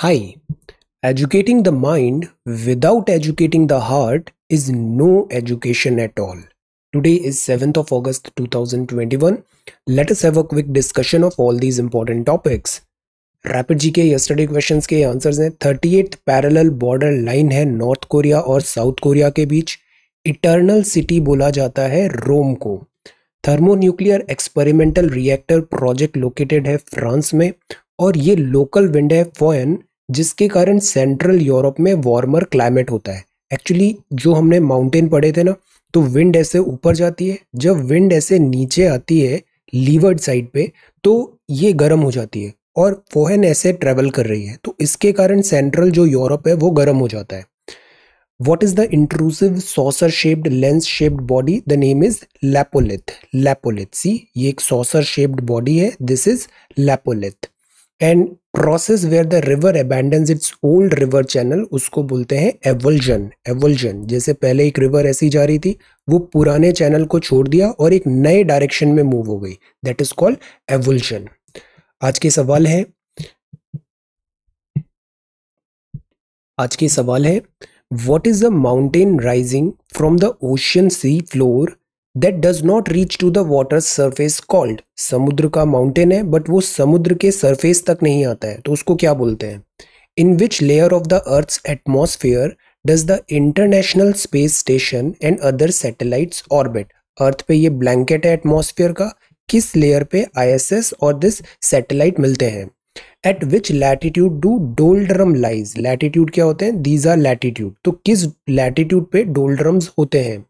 Hi, educating the mind without educating the heart is no education at all. Today is 7th of August 2021. Let us have a quick discussion of all these important topics. Rapid G K yesterday questions के answers हैं thirty eight parallel border line है north Korea और south Korea के बीच eternal city बोला जाता है Rome को thermonuclear experimental reactor project located है फ्रांस में और ये लोकल विंड है फोयन जिसके कारण सेंट्रल यूरोप में वार्मर क्लाइमेट होता है एक्चुअली जो हमने माउंटेन पढ़े थे ना तो विंड ऐसे ऊपर जाती है जब विंड ऐसे नीचे आती है लीवर्ड साइड पे तो ये गर्म हो जाती है और फोहन ऐसे ट्रेवल कर रही है तो इसके कारण सेंट्रल जो यूरोप है वो गर्म हो जाता है what is the intrusive saucer shaped lens shaped body the name is lopolith lopolith C ये एक सॉसर शेप्ड बॉडी है this is lopolith and process where the river abandons its old river channel उसको बोलते हैं avulsion avulsion जैसे पहले एक river ऐसी जा रही थी वो पुराने चैनल को छोड़ दिया और एक नए डायरेक्शन में मूव हो गई दैट इज कॉल्ड एवल्जन आज के सवाल है आज के सवाल है what is the mountain rising from the ocean sea floor that does not reach to the water surface called समुद्र का माउंटेन है बट वो समुद्र के सरफेस तक नहीं आता है तो उसको क्या बोलते हैं in which layer of the earth atmosphere does the international space station and other satellites orbit earth पे ये ब्लैंकेट है एटमोसफेयर का किस लेयर पे आईएसएस और दिस सैटेलाइट मिलते हैं at which latitude do doldrum lies latitude क्या होते हैं दीज आर लैटिट्यूड तो किस लैटिट्यूड पे डोल्ड्रम्स होते हैं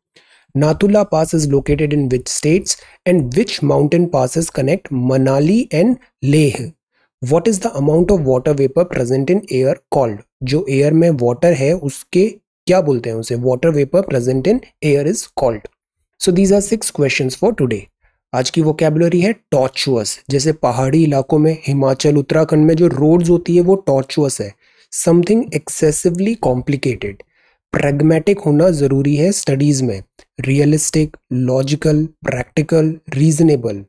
Nathula Pass is located in which states and which mountain passes connect Manali and Leh. What is the amount of water vapor present in air called? जो air में water है उसके क्या बोलते हैं उसे water vapor present in air is called. So these are six questions for today. आज की वोकेबुलरी है टॉर्चुअस जैसे पहाड़ी इलाकों में हिमाचल उत्तराखंड में जो रोड्स होती है वो टॉर्चुअस है समथिंग एक्सेसिवली कॉम्प्लिकेटेड प्रैग्मेटिक होना ज़रूरी है स्टडीज़ में realistic logical practical reasonable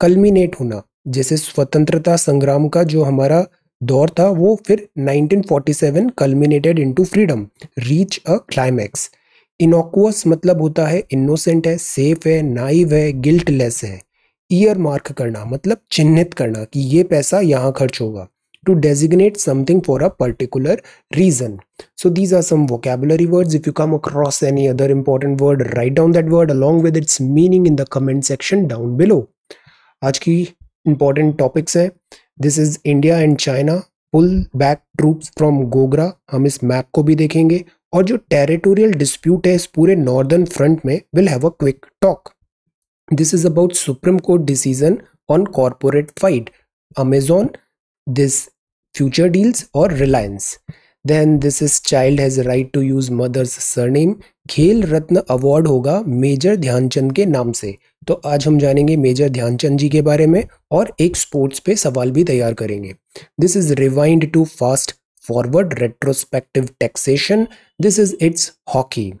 culminate होना जैसे स्वतंत्रता संग्राम का जो हमारा दौर था वो फिर 1947 culminated into freedom reach a climax innocuous मतलब होता है इनोसेंट है सेफ है नाइव है गिल्टलेस है ईयर मार्क करना मतलब चिन्हित करना कि ये पैसा यहाँ खर्च होगा to designate something for a particular reason. So these are some vocabulary words. If you come across any other important word, write down that word along with its meaning in the comment section down below. aaj ki important topics hai this is india and china pull back troops from gogra hum is map ko bhi dekhenge और जो territorial dispute है इस पूरे northern front में will have a quick talk this is about supreme court decision on corporate fight Amazon this future deals or reliance then this is child has a right to use mother's surname Khel Ratna award होगा major Dhyanchand के नाम से तो आज हम जानेंगे major Dhyanchand जी के बारे में और एक स्पोर्ट्स पे सवाल भी तैयार करेंगे this is rewind to fast forward retrospective taxation this is it's hockey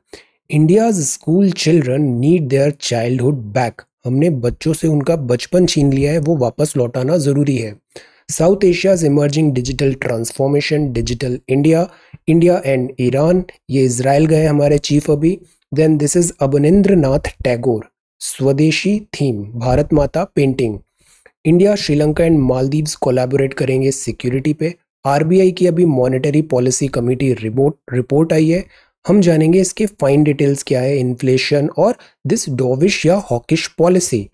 India's school children need their childhood back हमने बच्चों से उनका बचपन छीन लिया है वो वापस लौटाना ज़रूरी है south Asia's emerging digital transformation digital India India and Iran ये इसराइल गए हमारे चीफ अभी then this is अबनिंद्र Nath Tagore swadeshi theme Bharat Mata painting India Sri Lanka and Maldives collaborate करेंगे सिक्योरिटी पे आरबीआई की अभी monetary policy committee report report आई है हम जानेंगे इसके फाइन डिटेल्स क्या है इन्फ्लेशन और दिस डोविश या हॉकिश पॉलिसी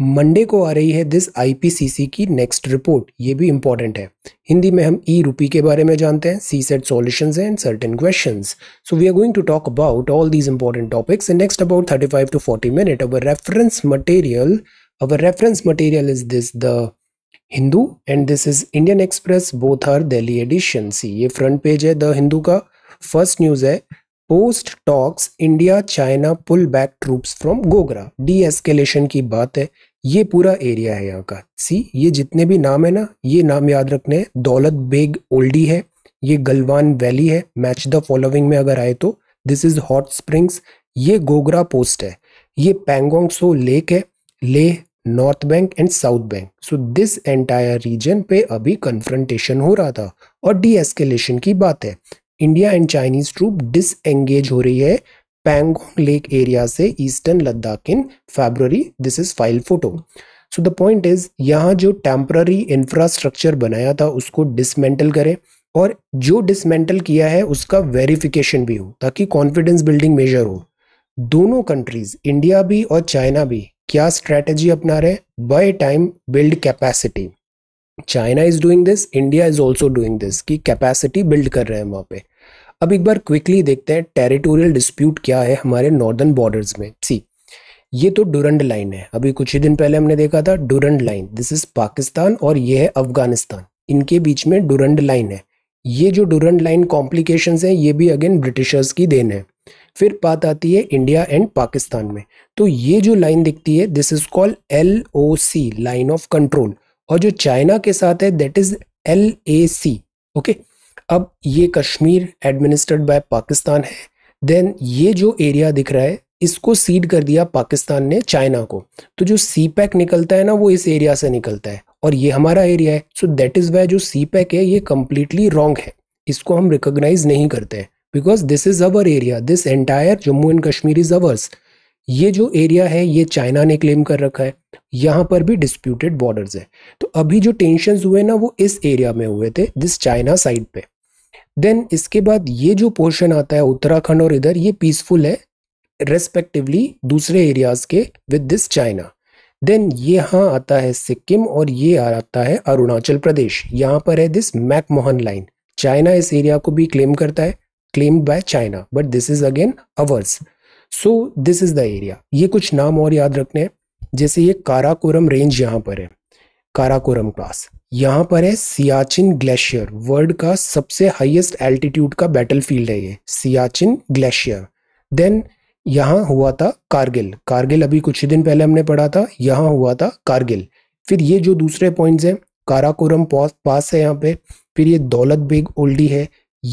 मंडे को आ रही है दिस आईपीसीसी की नेक्स्ट रिपोर्ट ये भी इंपॉर्टेंट है हिंदी में हम ई रूपी के बारे में जानते हैं CSAT solution and certain question so we are going to talk about all these important topics and next about thirty five to forty minute our reference material our reference material is this the Hindu and this is Indian Express both are Delhi edition see ये front page है the Hindu का first news है post talks India China pull back troops from Gogra D escalation की बात है ये पूरा area है यहाँ का सी ये जितने भी नाम है ना ये नाम याद रखने हैं दौलत बेग ओल्डी है ये गलवान वैली है मैच द फॉलोविंग में अगर आए तो दिस इज हॉट स्प्रिंग्स ये गोगरा पोस्ट है ये पेंगोंग सो लेक है Leh north bank and south bank so this entire region पे अभी कन्फ्रंटेशन हो रहा था और डी एस्केलेशन की बात है India and Chinese troop disengage हो रही है पैंगोंग लेक एरिया से eastern Ladakh in February this is file photo so the point is यहाँ जो टेम्प्ररी इंफ्रास्ट्रक्चर बनाया था उसको डिसमेंटल करें और जो डिसमेंटल किया है उसका वेरिफिकेशन भी हो ताकि कॉन्फिडेंस बिल्डिंग मेजर हो दोनों कंट्रीज इंडिया भी और चाइना भी क्या स्ट्रैटेजी अपना रहे buy time build capacity China is doing this India is also doing this की कैपेसिटी बिल्ड कर रहे हैं वहाँ पे अब एक बार क्विकली देखते हैं टेरिटोरियल डिस्प्यूट क्या है हमारे नॉर्दर्न बॉर्डर्स में सी ये तो डुरंड लाइन है अभी कुछ ही दिन पहले हमने देखा था Durand line this is Pakistan और ये है अफगानिस्तान इनके बीच में डुरंड लाइन है ये जो डुरंड लाइन कॉम्प्लिकेशन है ये भी अगेन ब्रिटिशर्स की देन है फिर बात आती है इंडिया एंड पाकिस्तान में तो ये जो लाइन दिखती है this is called L O line of control और जो चाइना के साथ है that is L okay okay? अब ये कश्मीर एडमिनिस्टर्ड बाय पाकिस्तान है देन ये जो एरिया दिख रहा है इसको सीड कर दिया पाकिस्तान ने चाइना को तो जो सी पैक निकलता है ना वो इस एरिया से निकलता है और ये हमारा एरिया है सो दैट इज़ वाई जो सी पैक है ये कम्प्लीटली रॉन्ग है इसको हम रिकोगनाइज नहीं करते हैं because this is our area this entire Jammu and Kashmir is ours ये जो एरिया है ये चाइना ने क्लेम कर रखा है यहाँ पर भी डिस्प्यूटेड बॉर्डर्स है तो अभी जो टेंशन हुए ना वो इस एरिया में हुए थे दिस चाइना साइड पे देन इसके बाद ये जो पोर्शन आता है उत्तराखंड और इधर ये पीसफुल है रेस्पेक्टिवली दूसरे एरियाज के विद दिस चाइना देन ये आता है सिक्किम और ये आता है अरुणाचल प्रदेश यहाँ पर है दिस मैकमोहन लाइन चाइना इस एरिया को भी क्लेम करता है claimed by China but this is again ours so this is the area ये कुछ नाम और याद रखने हैं जैसे ये काराकोरम रेंज यहाँ पर है काराकोरम पास यहाँ पर है सियाचिन ग्लेशियर वर्ल्ड का सबसे हाईएस्ट एल्टीट्यूड का बैटलफील्ड है ये सियाचिन ग्लेशियर देन यहाँ हुआ था कारगिल कारगिल अभी कुछ ही दिन पहले हमने पढ़ा था यहाँ हुआ था कारगिल फिर ये जो दूसरे पॉइंट्स हैं काराकोरम पास है यहाँ पे फिर ये दौलत बेग ओल्डी है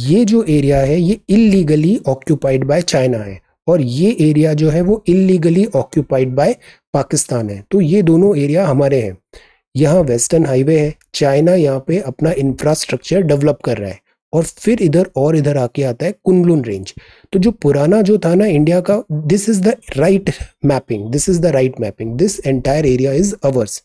ये जो एरिया है ये इलीगली ऑक्यूपाइड बाय चाइना है और ये एरिया जो है वो इलीगली ऑक्यूपाइड बाय पाकिस्तान है तो ये दोनों एरिया हमारे हैं यहाँ वेस्टर्न हाईवे है चाइना यहाँ पे अपना इंफ्रास्ट्रक्चर डेवलप कर रहा है और फिर इधर और इधर आके आता है कुंडलून रेंज तो जो पुराना जो था ना इंडिया का this is the right mapping this is the right mapping this entire area is ours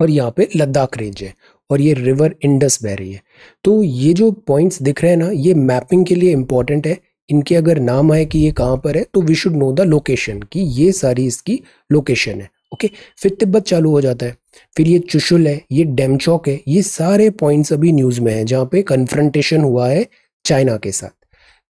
और यहाँ पे लद्दाख रेंज है और ये रिवर इंडस बह रही है तो ये जो पॉइंट्स दिख रहे हैं ना ये मैपिंग के लिए इंपॉर्टेंट है इनके अगर नाम आए कि ये कहाँ पर है तो we should know the location कि ये सारी इसकी लोकेशन है ओके फिर तिब्बत चालू हो जाता है फिर ये चुशुल है ये डेमचौक है ये सारे पॉइंट्स अभी न्यूज़ में है जहाँ पे कन्फ्रंटेशन हुआ है चाइना के साथ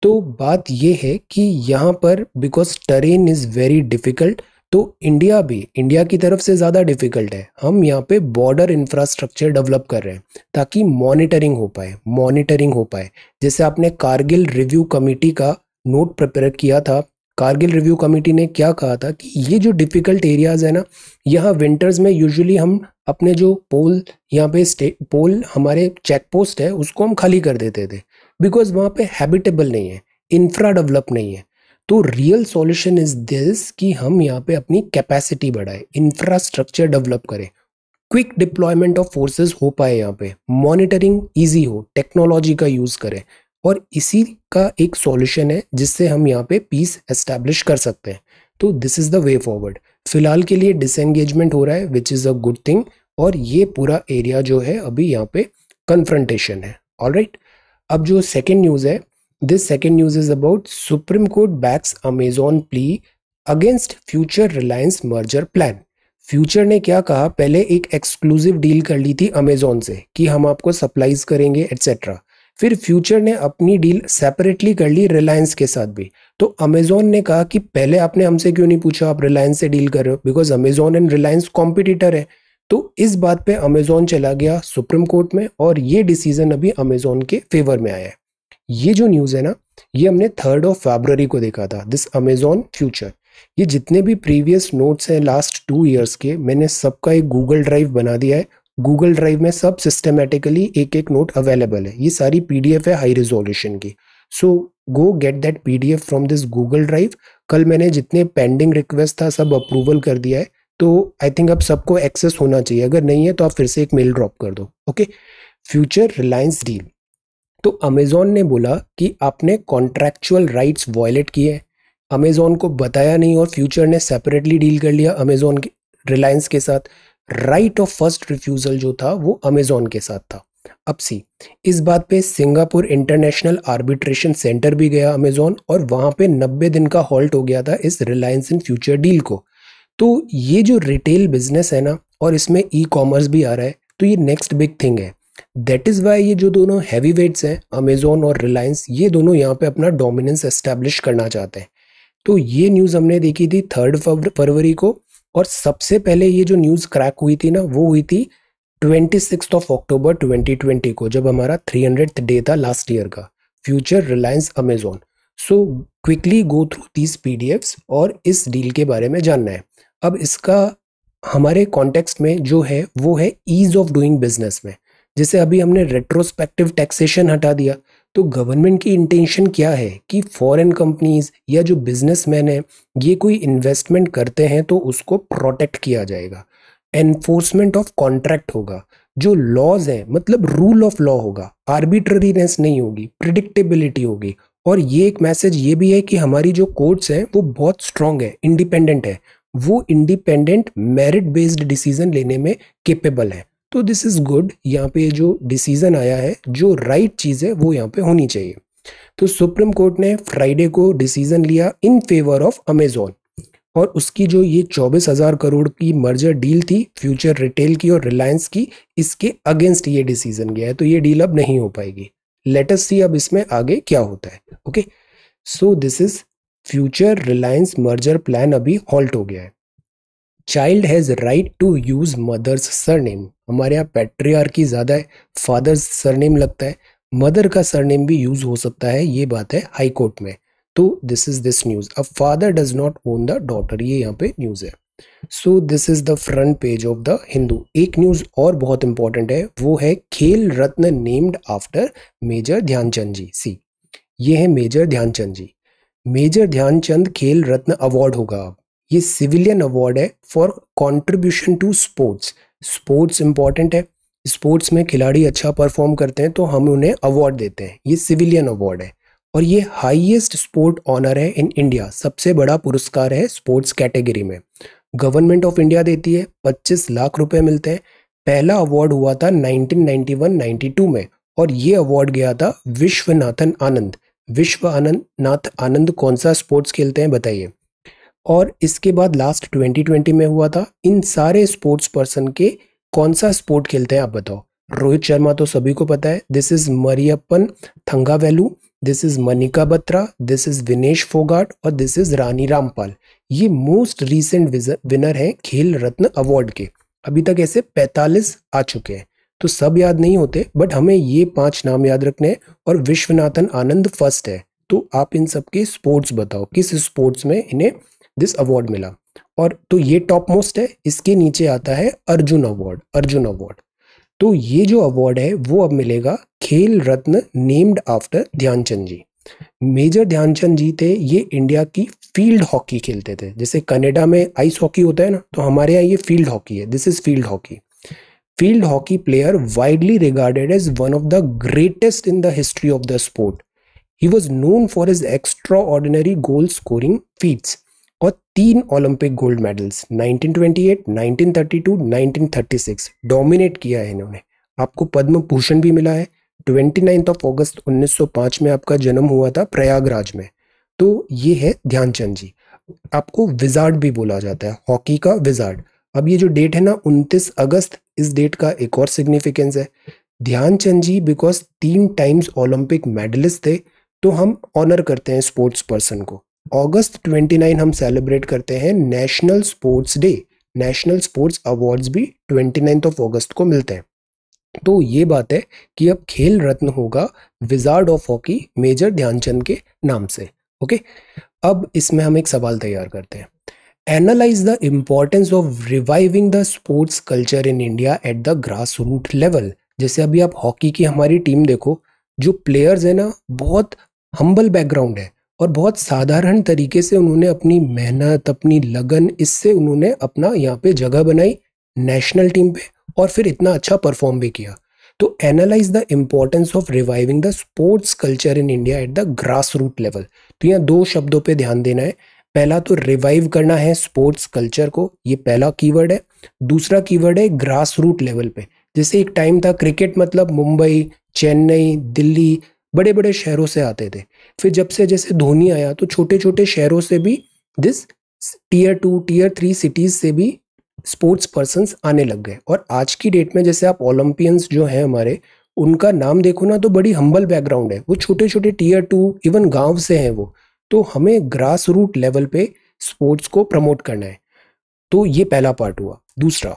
तो बात ये है कि यहाँ पर because terrain is very difficult तो इंडिया भी इंडिया की तरफ से ज़्यादा डिफ़िकल्ट है हम यहाँ पे बॉर्डर इंफ्रास्ट्रक्चर डेवलप कर रहे हैं ताकि मॉनिटरिंग हो पाए मॉनिटरिंग हो पाए जैसे आपने कारगिल रिव्यू कमेटी का नोट प्रिपेयर किया था कारगिल रिव्यू कमेटी ने क्या कहा था कि ये जो डिफ़िकल्ट एरियाज़ है ना यहाँ विंटर्स में यूजुअली हम अपने जो पोल यहाँ पे पोल हमारे चेक पोस्ट है उसको हम खाली कर देते थे बिकॉज वहाँ पे हैबिटेबल नहीं है इंफ्रा डेवलप नहीं है तो रियल सॉल्यूशन इज़ दिस कि हम यहाँ पे अपनी कैपेसिटी बढ़ाए इंफ्रास्ट्रक्चर डेवलप करें क्विक डिप्लॉयमेंट ऑफ फोर्सेस हो पाए यहाँ पे मॉनिटरिंग ईजी हो टेक्नोलॉजी का यूज़ करें और इसी का एक सॉल्यूशन है जिससे हम यहाँ पे पीस एस्टैब्लिश कर सकते हैं तो this is the way forward फिलहाल के लिए डिसंगेजमेंट हो रहा है which is a good thing और ये पूरा एरिया जो है अभी यहाँ पे कन्फ्रंटेशन है ऑल right? अब जो सेकेंड न्यूज़ है this second news is about supreme court backs Amazon plea against Future Reliance merger plan Future ने क्या कहा पहले एक एक्सक्लूसिव डील कर ली थी अमेजोन से कि हम आपको सप्लाईज करेंगे एट्सेट्रा फिर फ्यूचर ने अपनी डील सेपरेटली कर ली रिलायंस के साथ भी तो अमेजोन ने कहा कि पहले आपने हमसे क्यों नहीं पूछा आप रिलायंस से डील कर रहे हो because Amazon and Reliance competitor है तो इस बात पे अमेजोन चला गया सुप्रीम कोर्ट में और ये डिसीजन अभी अमेजोन के फेवर में आया है ये जो न्यूज़ है ना ये हमने थर्ड ऑफ फेबररी को देखा था दिस अमेजोन फ्यूचर ये जितने भी प्रीवियस नोट्स हैं लास्ट टू ईयर्स के मैंने सबका एक गूगल ड्राइव बना दिया है गूगल ड्राइव में सब सिस्टमेटिकली एक एक नोट अवेलेबल है ये सारी पीडीएफ है हाई रिजोल्यूशन की so go get that PDF from this Google drive कल मैंने जितने पेंडिंग रिक्वेस्ट था सब अप्रूवल कर दिया है तो आई थिंक अब सबको एक्सेस होना चाहिए अगर नहीं है तो आप फिर से एक मेल ड्रॉप कर दो ओके फ्यूचर रिलायंस डील तो अमेजोन ने बोला कि आपने कॉन्ट्रेक्चुअल राइट्स वॉयलेट किए हैं अमेजोन को बताया नहीं और फ्यूचर ने सेपरेटली डील कर लिया अमेजोन के रिलायंस के साथ राइट ऑफ फर्स्ट रिफ्यूज़ल जो था वो अमेजोन के साथ था अब सी इस बात पे सिंगापुर इंटरनेशनल आर्बिट्रेशन सेंटर भी गया अमेजोन और वहाँ पे 90 दिन का हॉल्ट हो गया था इस रिलायंस इन फ्यूचर डील को तो ये जो रिटेल बिजनेस है ना और इसमें ई कॉमर्स भी आ रहा है तो ये नेक्स्ट बिग थिंग है दैट इज़ वाई ये जो दोनों हैवी वेट्स हैं अमेजोन और रिलायंस ये दोनों यहाँ पे अपना डोमिनेंस एस्टेब्लिश करना चाहते हैं तो ये न्यूज़ हमने देखी थी थर्ड फरवरी को और सबसे पहले ये जो न्यूज़ क्रैक हुई थी ना वो हुई थी twenty six of October twenty twenty को जब हमारा थ्री हंड्रेड डे था लास्ट ईयर का Future Reliance Amazon so quickly go through these P और इस डील के बारे में जानना है अब इसका हमारे कॉन्टेक्स्ट में जो है वो है ईज ऑफ डूइंग बिजनेस में जैसे अभी हमने रेट्रोस्पेक्टिव टैक्सेशन हटा दिया तो गवर्नमेंट की इंटेंशन क्या है कि फॉरेन कंपनीज या जो बिजनेसमैन है ये कोई इन्वेस्टमेंट करते हैं तो उसको प्रोटेक्ट किया जाएगा एनफोर्समेंट ऑफ कॉन्ट्रैक्ट होगा जो लॉज हैं मतलब रूल ऑफ लॉ होगा आर्बिट्ररीनेस नहीं होगी प्रिडिक्टेबिलिटी होगी और ये एक मैसेज ये भी है कि हमारी जो कोर्ट्स हैं वो बहुत स्ट्रांग है इंडिपेंडेंट है वो इंडिपेंडेंट मेरिट बेस्ड डिसीजन लेने में केपेबल है तो दिस इज़ गुड यहाँ पे जो डिसीज़न आया है जो राइट right चीज़ है वो यहाँ पे होनी चाहिए तो सुप्रीम कोर्ट ने फ्राइडे को डिसीज़न लिया इन फेवर ऑफ अमेजोन और उसकी जो ये चौबीस हज़ार करोड़ की मर्जर डील थी फ्यूचर रिटेल की और रिलायंस की इसके अगेंस्ट ये डिसीज़न गया है तो ये डील अब नहीं हो पाएगी लेटस सी अब इसमें आगे क्या होता है okay so this is Future Reliance merger plan अभी हॉल्ट हो गया है child has right to use mother's surname हमारे यहाँ पेट्रियार की ज़्यादा है फादर्स सरनेम लगता है मदर का सरनेम भी यूज़ हो सकता है ये बात है हाई कोर्ट में तो this is this news a father does not own the daughter ये यहाँ पे न्यूज़ है so this is the front page of the Hindu एक न्यूज़ और बहुत इंपॉर्टेंट है वो है Khel Ratna named after major Dhyanchand ji see ये है major Dhyanchand ji major Dhyanchand Khel Ratna award होगा अब ये सिविलियन अवार्ड है for contribution to sports sports important है स्पोर्ट्स में खिलाड़ी अच्छा परफॉर्म करते हैं तो हम उन्हें अवार्ड देते हैं ये सिविलियन अवार्ड है और ये हाईएस्ट स्पोर्ट ऑनर है इन इंडिया सबसे बड़ा पुरस्कार है स्पोर्ट्स कैटेगरी में गवर्नमेंट ऑफ इंडिया देती है 25 लाख रुपए मिलते हैं पहला अवार्ड हुआ था 1991-92 में और ये अवार्ड गया था विश्वनाथन आनंद विश्व आनंद नाथ आनंद कौन सा स्पोर्ट्स खेलते हैं बताइए और इसके बाद लास्ट 2020 में हुआ था इन सारे स्पोर्ट्स पर्सन के कौन सा स्पोर्ट खेलते हैं आप बताओ रोहित शर्मा तो सभी को पता है this is Mariyappan Thangavelu this is Manika Batra this is Vinesh Phogat और दिस इज रानी रामपाल ये मोस्ट रिसेंट विनर हैं खेल रत्न अवार्ड के अभी तक ऐसे 45 आ चुके हैं तो सब याद नहीं होते बट हमें ये पांच नाम याद रखने हैं और विश्वनाथन आनंद फर्स्ट है तो आप इन सबके स्पोर्ट्स बताओ किस स्पोर्ट्स में इन्हें दिस अवार्ड मिला और तो ये टॉप मोस्ट है इसके नीचे आता है अर्जुन अवार्ड अर्जुन अवार्ड तो ये जो अवार्ड है वो अब मिलेगा Khel Ratna named after Dhyanchand ji major Dhyanchand ji थे ये इंडिया की फील्ड हॉकी खेलते थे जैसे कनाडा में आइस हॉकी होता है ना तो हमारे यहाँ ये फील्ड हॉकी है this is field hockey field hockey player widely regarded as one of the greatest in the history of the sport he was known for his extraordinary goal scoring feats और तीन Olympic gold medals 1928, 1932, 1936 dominate किया है इन्होंने आपको पद्म भूषण भी मिला है twenty ninth of अगस्त 1905 में आपका जन्म हुआ था प्रयागराज में तो ये है ध्यानचंद जी आपको विजार्ड भी बोला जाता है हॉकी का विजार्ड अब ये जो डेट है ना 29 अगस्त इस डेट का एक और सिग्निफिकेंस है ध्यानचंद जी बिकॉज तीन टाइम्स ओलंपिक मेडलिस्ट थे तो हम ऑनर करते हैं स्पोर्ट्स पर्सन को अगस्त 29 हम सेलिब्रेट करते हैं national sports day national sports awards भी ट्वेंटी ऑफ अगस्त को मिलते हैं तो ये बात है कि अब खेल रत्न होगा wizard of hockey major Dhyanchand के नाम से ओके अब इसमें हम एक सवाल तैयार करते हैं analyse the importance of reviving the sports culture in India at the grass root level जैसे अभी आप हॉकी की हमारी टीम देखो जो प्लेयर्स है ना बहुत हम्बल बैकग्राउंड है और बहुत साधारण तरीके से उन्होंने अपनी मेहनत अपनी लगन इससे उन्होंने अपना यहाँ पे जगह बनाई नेशनल टीम पे और फिर इतना अच्छा परफॉर्म भी किया तो analyse the importance of reviving the sports culture in India at the grass root level तो यहाँ दो शब्दों पे ध्यान देना है पहला तो रिवाइव करना है स्पोर्ट्स कल्चर को ये पहला कीवर्ड है दूसरा कीवर्ड है ग्रास रूट लेवल पे जैसे एक टाइम था क्रिकेट मतलब मुंबई चेन्नई दिल्ली बड़े बड़े शहरों से आते थे फिर जब से जैसे धोनी आया तो छोटे छोटे शहरों से भी this tier two tier three cities से भी स्पोर्ट्स पर्सन आने लग गए और आज की डेट में जैसे आप ओलंपियंस जो हैं हमारे उनका नाम देखो ना तो बड़ी हम्बल बैकग्राउंड है वो छोटे छोटे टीयर टू इवन गांव से हैं वो तो हमें ग्रास रूट लेवल पे स्पोर्ट्स को प्रमोट करना है तो ये पहला पार्ट हुआ दूसरा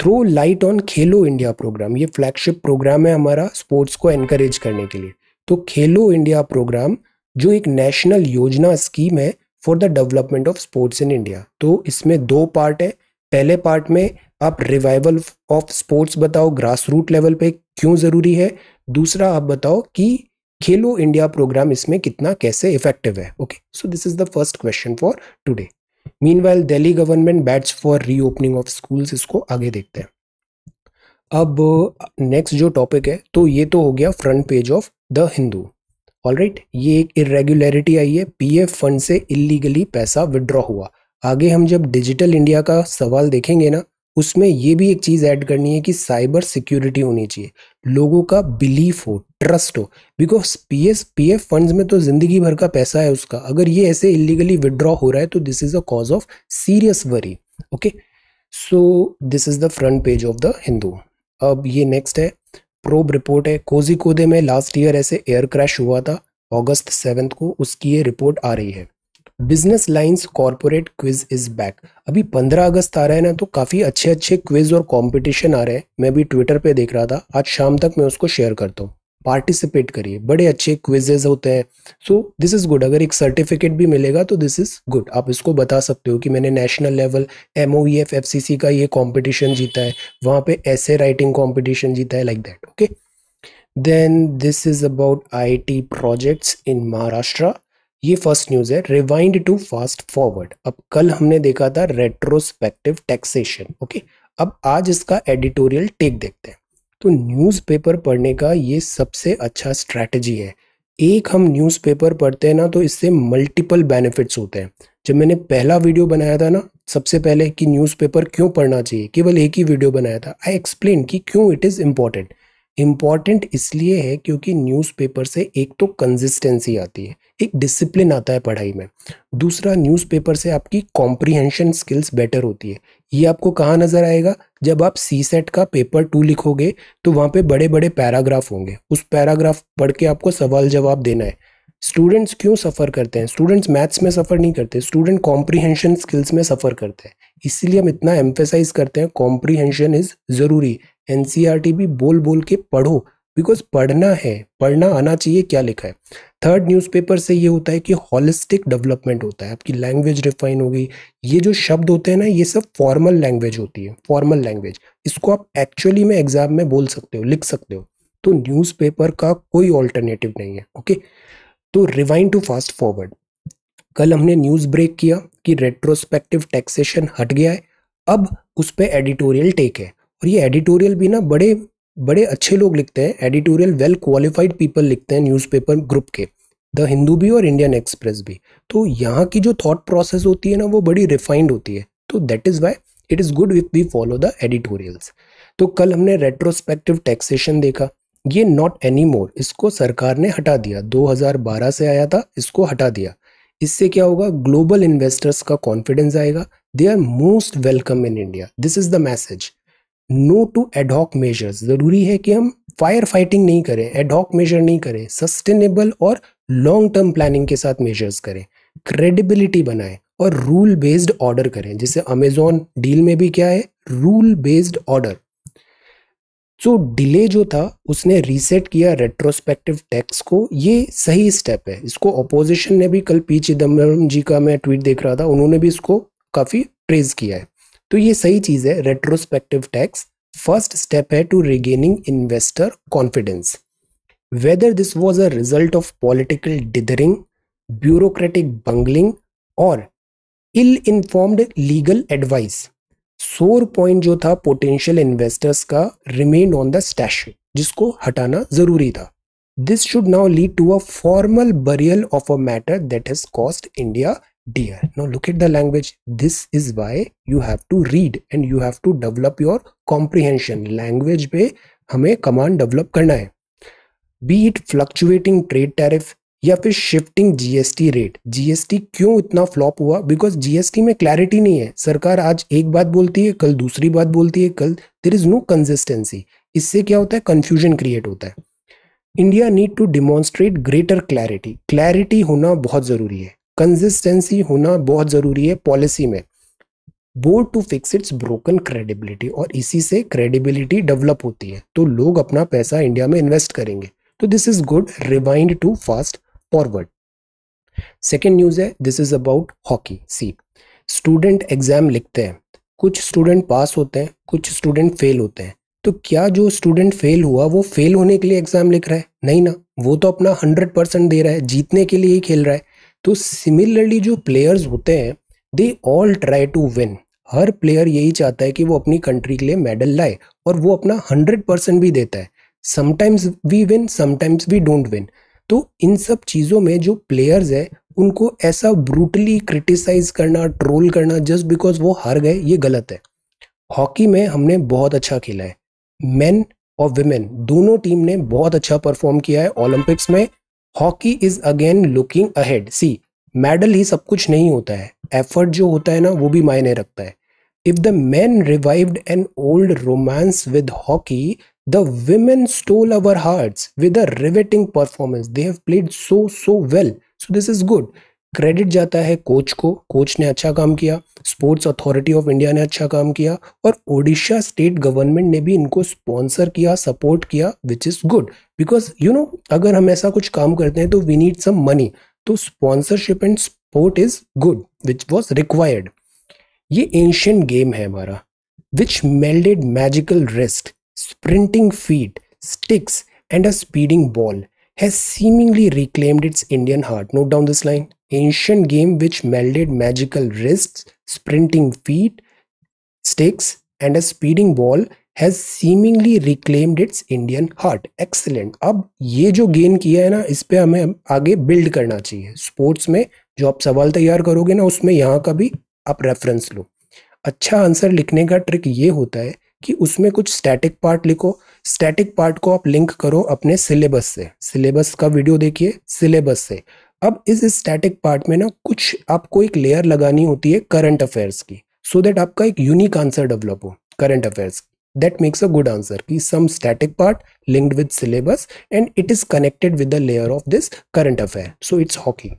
throw light on Khelo India programme ये फ्लैगशिप प्रोग्राम है हमारा स्पोर्ट्स को एनकरेज करने के लिए तो खेलो इंडिया प्रोग्राम जो एक नेशनल योजना स्कीम है for the development of sports in India तो इसमें दो पार्ट है पहले पार्ट में आप रिवाइवल ऑफ स्पोर्ट्स बताओ ग्रास रूट लेवल पे क्यों ज़रूरी है दूसरा आप बताओ कि खेलो इंडिया प्रोग्राम इसमें कितना कैसे इफेक्टिव है okay so this is the first question for today mean well Delhi government bats for reopening of schools इसको आगे देखते हैं अब नेक्स्ट जो टॉपिक है तो ये तो हो गया front page of the Hindu all right ये एक इरेग्युलरिटी आई है पी फंड से इलीगली पैसा विड्रॉ हुआ आगे हम जब डिजिटल इंडिया का सवाल देखेंगे ना उसमें ये भी एक चीज़ ऐड करनी है कि साइबर सिक्योरिटी होनी चाहिए लोगों का बिलीफ हो ट्रस्ट हो because P S P F fund में तो ज़िंदगी भर का पैसा है उसका अगर ये ऐसे इलीगली विड्रॉ हो रहा है तो this is a cause of serious worry okay so this is the front page of the Hindu अब ये नेक्स्ट है प्रोब रिपोर्ट है कोजिकोदे में लास्ट ईयर ऐसे एयर क्रैश हुआ था अगस्त सेवेंथ को उसकी ये रिपोर्ट आ रही है business lines corporate quiz is back अभी 15 अगस्त आ रहा है ना तो काफ़ी अच्छे अच्छे क्विज और कंपटीशन आ रहे हैं मैं भी ट्विटर पे देख रहा था आज शाम तक मैं उसको शेयर करता हूँ पार्टिसिपेट करिए बड़े अच्छे क्विजेज होते हैं सो दिस इज़ गुड अगर एक सर्टिफिकेट भी मिलेगा तो दिस इज़ गुड आप इसको बता सकते हो कि मैंने national level M O E F F C C का ये कॉम्पिटिशन जीता है वहाँ पे ऐसे राइटिंग कॉम्पिटिशन जीता है like that okay then this is about I T projects in Maharashtra ये फर्स्ट न्यूज़ है रिवाइंड टू फास्ट फॉरवर्ड अब कल हमने देखा था रेट्रोस्पेक्टिव टैक्सेशन ओके अब आज इसका एडिटोरियल टेक देखते हैं तो न्यूज़पेपर पढ़ने का ये सबसे अच्छा स्ट्रैटेजी है एक हम न्यूज़पेपर पढ़ते हैं ना तो इससे मल्टीपल बेनिफिट्स होते हैं जब मैंने पहला वीडियो बनाया था ना सबसे पहले कि न्यूज़पेपर क्यों पढ़ना चाहिए केवल एक ही वीडियो बनाया था आई एक्सप्लेन कि क्यों इट इज़ इम्पॉर्टेंट इम्पॉर्टेंट इसलिए है क्योंकि न्यूज़पेपर से एक तो कंसिस्टेंसी आती है एक डिसिप्लिन आता है पढ़ाई में दूसरा न्यूज़पेपर से आपकी कॉम्प्रीहेंशन स्किल्स बेटर होती है ये आपको कहाँ नज़र आएगा जब आप सी सेट का पेपर टू लिखोगे तो वहाँ पे बड़े बड़े पैराग्राफ होंगे उस पैराग्राफ पढ़ के आपको सवाल जवाब देना है स्टूडेंट्स क्यों सफ़र करते हैं स्टूडेंट्स मैथ्स में सफ़र नहीं करते स्टूडेंट कॉम्प्रीहेंशन स्किल्स में सफ़र करते हैं इसलिए हम इतना एम्फेसाइज करते हैं कॉम्प्रीहेंशन इज़ ज़रूरी एन भी बोल बोल के पढ़ो बिकॉज पढ़ना है पढ़ना आना चाहिए क्या लिखा है थर्ड न्यूज़पेपर से ये होता है कि हॉलिस्टिक डेवलपमेंट होता है आपकी लैंग्वेज रिफाइन हो गई ये जो शब्द होते हैं ना ये सब फॉर्मल लैंग्वेज होती है फॉर्मल लैंग्वेज इसको आप एक्चुअली में एग्जाम में बोल सकते हो लिख सकते हो तो न्यूज़पेपर का कोई ऑल्टरनेटिव नहीं है ओके तो रिवाइंड टू फास्ट फॉरवर्ड कल हमने न्यूज़ ब्रेक किया कि रेट्रोस्पेक्टिव टैक्सेशन हट गया है अब उस पर एडिटोरियल टेक है और ये एडिटोरियल भी ना बड़े बड़े अच्छे लोग लिखते हैं एडिटोरियल वेल क्वालिफाइड पीपल लिखते हैं न्यूज़पेपर ग्रुप के द हिंदू भी और इंडियन एक्सप्रेस भी तो यहाँ की जो थॉट प्रोसेस होती है ना वो बड़ी रिफाइंड होती है तो that is why it is good with we follow the editorials तो कल हमने रेट्रोस्पेक्टिव टैक्सेशन देखा ये नॉट एनी मोर इसको सरकार ने हटा दिया 2012 से आया था इसको हटा दिया इससे क्या होगा ग्लोबल इन्वेस्टर्स का कॉन्फिडेंस आएगा they are most welcome in India this is the message no to ad hoc measures ज़रूरी है कि हम फायर फाइटिंग नहीं करें एडहॉक मेजर नहीं करें सस्टेनेबल और लॉन्ग टर्म प्लानिंग के साथ मेजर्स करें क्रेडिबिलिटी बनाएं और रूल बेस्ड ऑर्डर करें जैसे अमेजोन डील में भी क्या है rule based order so delay जो था उसने रीसेट किया रेट्रोस्पेक्टिव टैक्स को ये सही स्टेप है इसको अपोजिशन ने भी कल पी चिदम्बरम जी का मैं ट्वीट देख रहा था उन्होंने भी इसको काफ़ी प्रेज किया है तो ये सही चीज़ है रेट्रोस्पेक्टिव टैक्स फर्स्ट स्टेप है to regaining investor confidence whether this was a result of political dithering bureaucratic bungling और ill informed legal advice sore point जो था पोटेंशियल इन्वेस्टर्स का रिमेन ऑन द स्टैशू जिसको हटाना जरूरी था this should now lead to a formal burial of a matter that has cost India dear now look at the language this is why you have to read and you have to develop your comprehension language पे हमें command develop करना है be it fluctuating trade tariff या फिर shifting GST rate GST क्यों इतना flop हुआ because GST में क्लैरिटी नहीं है सरकार आज एक बात बोलती है कल दूसरी बात बोलती है कल देर इज नो कंसिस्टेंसी इससे क्या होता है कन्फ्यूजन क्रिएट होता है India need to demonstrate greater clarity clarity होना बहुत ज़रूरी है कंसिस्टेंसी होना बहुत ज़रूरी है पॉलिसी में board to fix its broken credibility और इसी से क्रेडिबिलिटी डेवलप होती है तो लोग अपना पैसा इंडिया में इन्वेस्ट करेंगे तो this is good rewind to fast forward second news है this is about hockey see student exam लिखते हैं कुछ स्टूडेंट पास होते हैं कुछ स्टूडेंट फेल होते हैं तो क्या जो स्टूडेंट फेल हुआ वो फेल होने के लिए एग्ज़ाम लिख रहा है नहीं ना वो तो अपना हंड्रेड परसेंट दे रहा है जीतने के लिए ही खेल रहा है तो सिमिलरली जो प्लेयर्स होते हैं they all try to win हर प्लेयर यही चाहता है कि वो अपनी कंट्री के लिए मेडल लाए और वो अपना हंड्रेड परसेंट भी देता है sometimes we win sometimes we don't win तो इन सब चीज़ों में जो प्लेयर्स है उनको ऐसा ब्रूटली क्रिटिसाइज करना ट्रोल करना जस्ट बिकॉज वो हार गए ये गलत है हॉकी में हमने बहुत अच्छा खेला है मेन और विमेन दोनों टीम ने बहुत अच्छा परफॉर्म किया है ओलंपिक्स में hockey is again looking ahead see medal ही सब कुछ नहीं होता है एफर्ट जो होता है ना वो भी मायने रखता है if the man revived an old romance with hockey the women stole our heart with riveting performance they have played so so well so this is good credit जाता है कोच को कोच ने अच्छा काम किया स्पोर्ट्स अथॉरिटी ऑफ इंडिया ने अच्छा काम किया और ओडिशा स्टेट गवर्नमेंट ने भी इनको स्पॉन्सर किया सपोर्ट किया which is good because you know अगर हम ऐसा कुछ काम करते हैं तो वी नीड सम मनी तो sponsorship and sport is good which was required ये एंशियंट गेम है हमारा which melded magical wrists sprinting feet sticks and a speeding ball has seemingly reclaimed its Indian heart. Note down this line. Ancient game which melded magical wrists, sprinting feet, sticks, and a speeding ball has seemingly reclaimed its Indian heart excellent अब ये जो gain किया है ना इस पर हमें आगे बिल्ड करना चाहिए स्पोर्ट्स में जो आप सवाल तैयार करोगे ना उसमें यहाँ का भी आप रेफरेंस लो अच्छा आंसर लिखने का ट्रिक ये होता है कि उसमें कुछ स्टैटिक पार्ट लिखो स्टैटिक पार्ट को आप लिंक करो अपने सिलेबस से सिलेबस का वीडियो देखिए सिलेबस से अब इस स्टैटिक पार्ट में ना कुछ आपको एक लेयर लगानी होती है करंट अफेयर्स की सो so दैट आपका एक यूनिक आंसर डेवलप हो current affairs that makes a good answer कि some static part linked with syllabus and it is connected with the layer of this current affair so it's hockey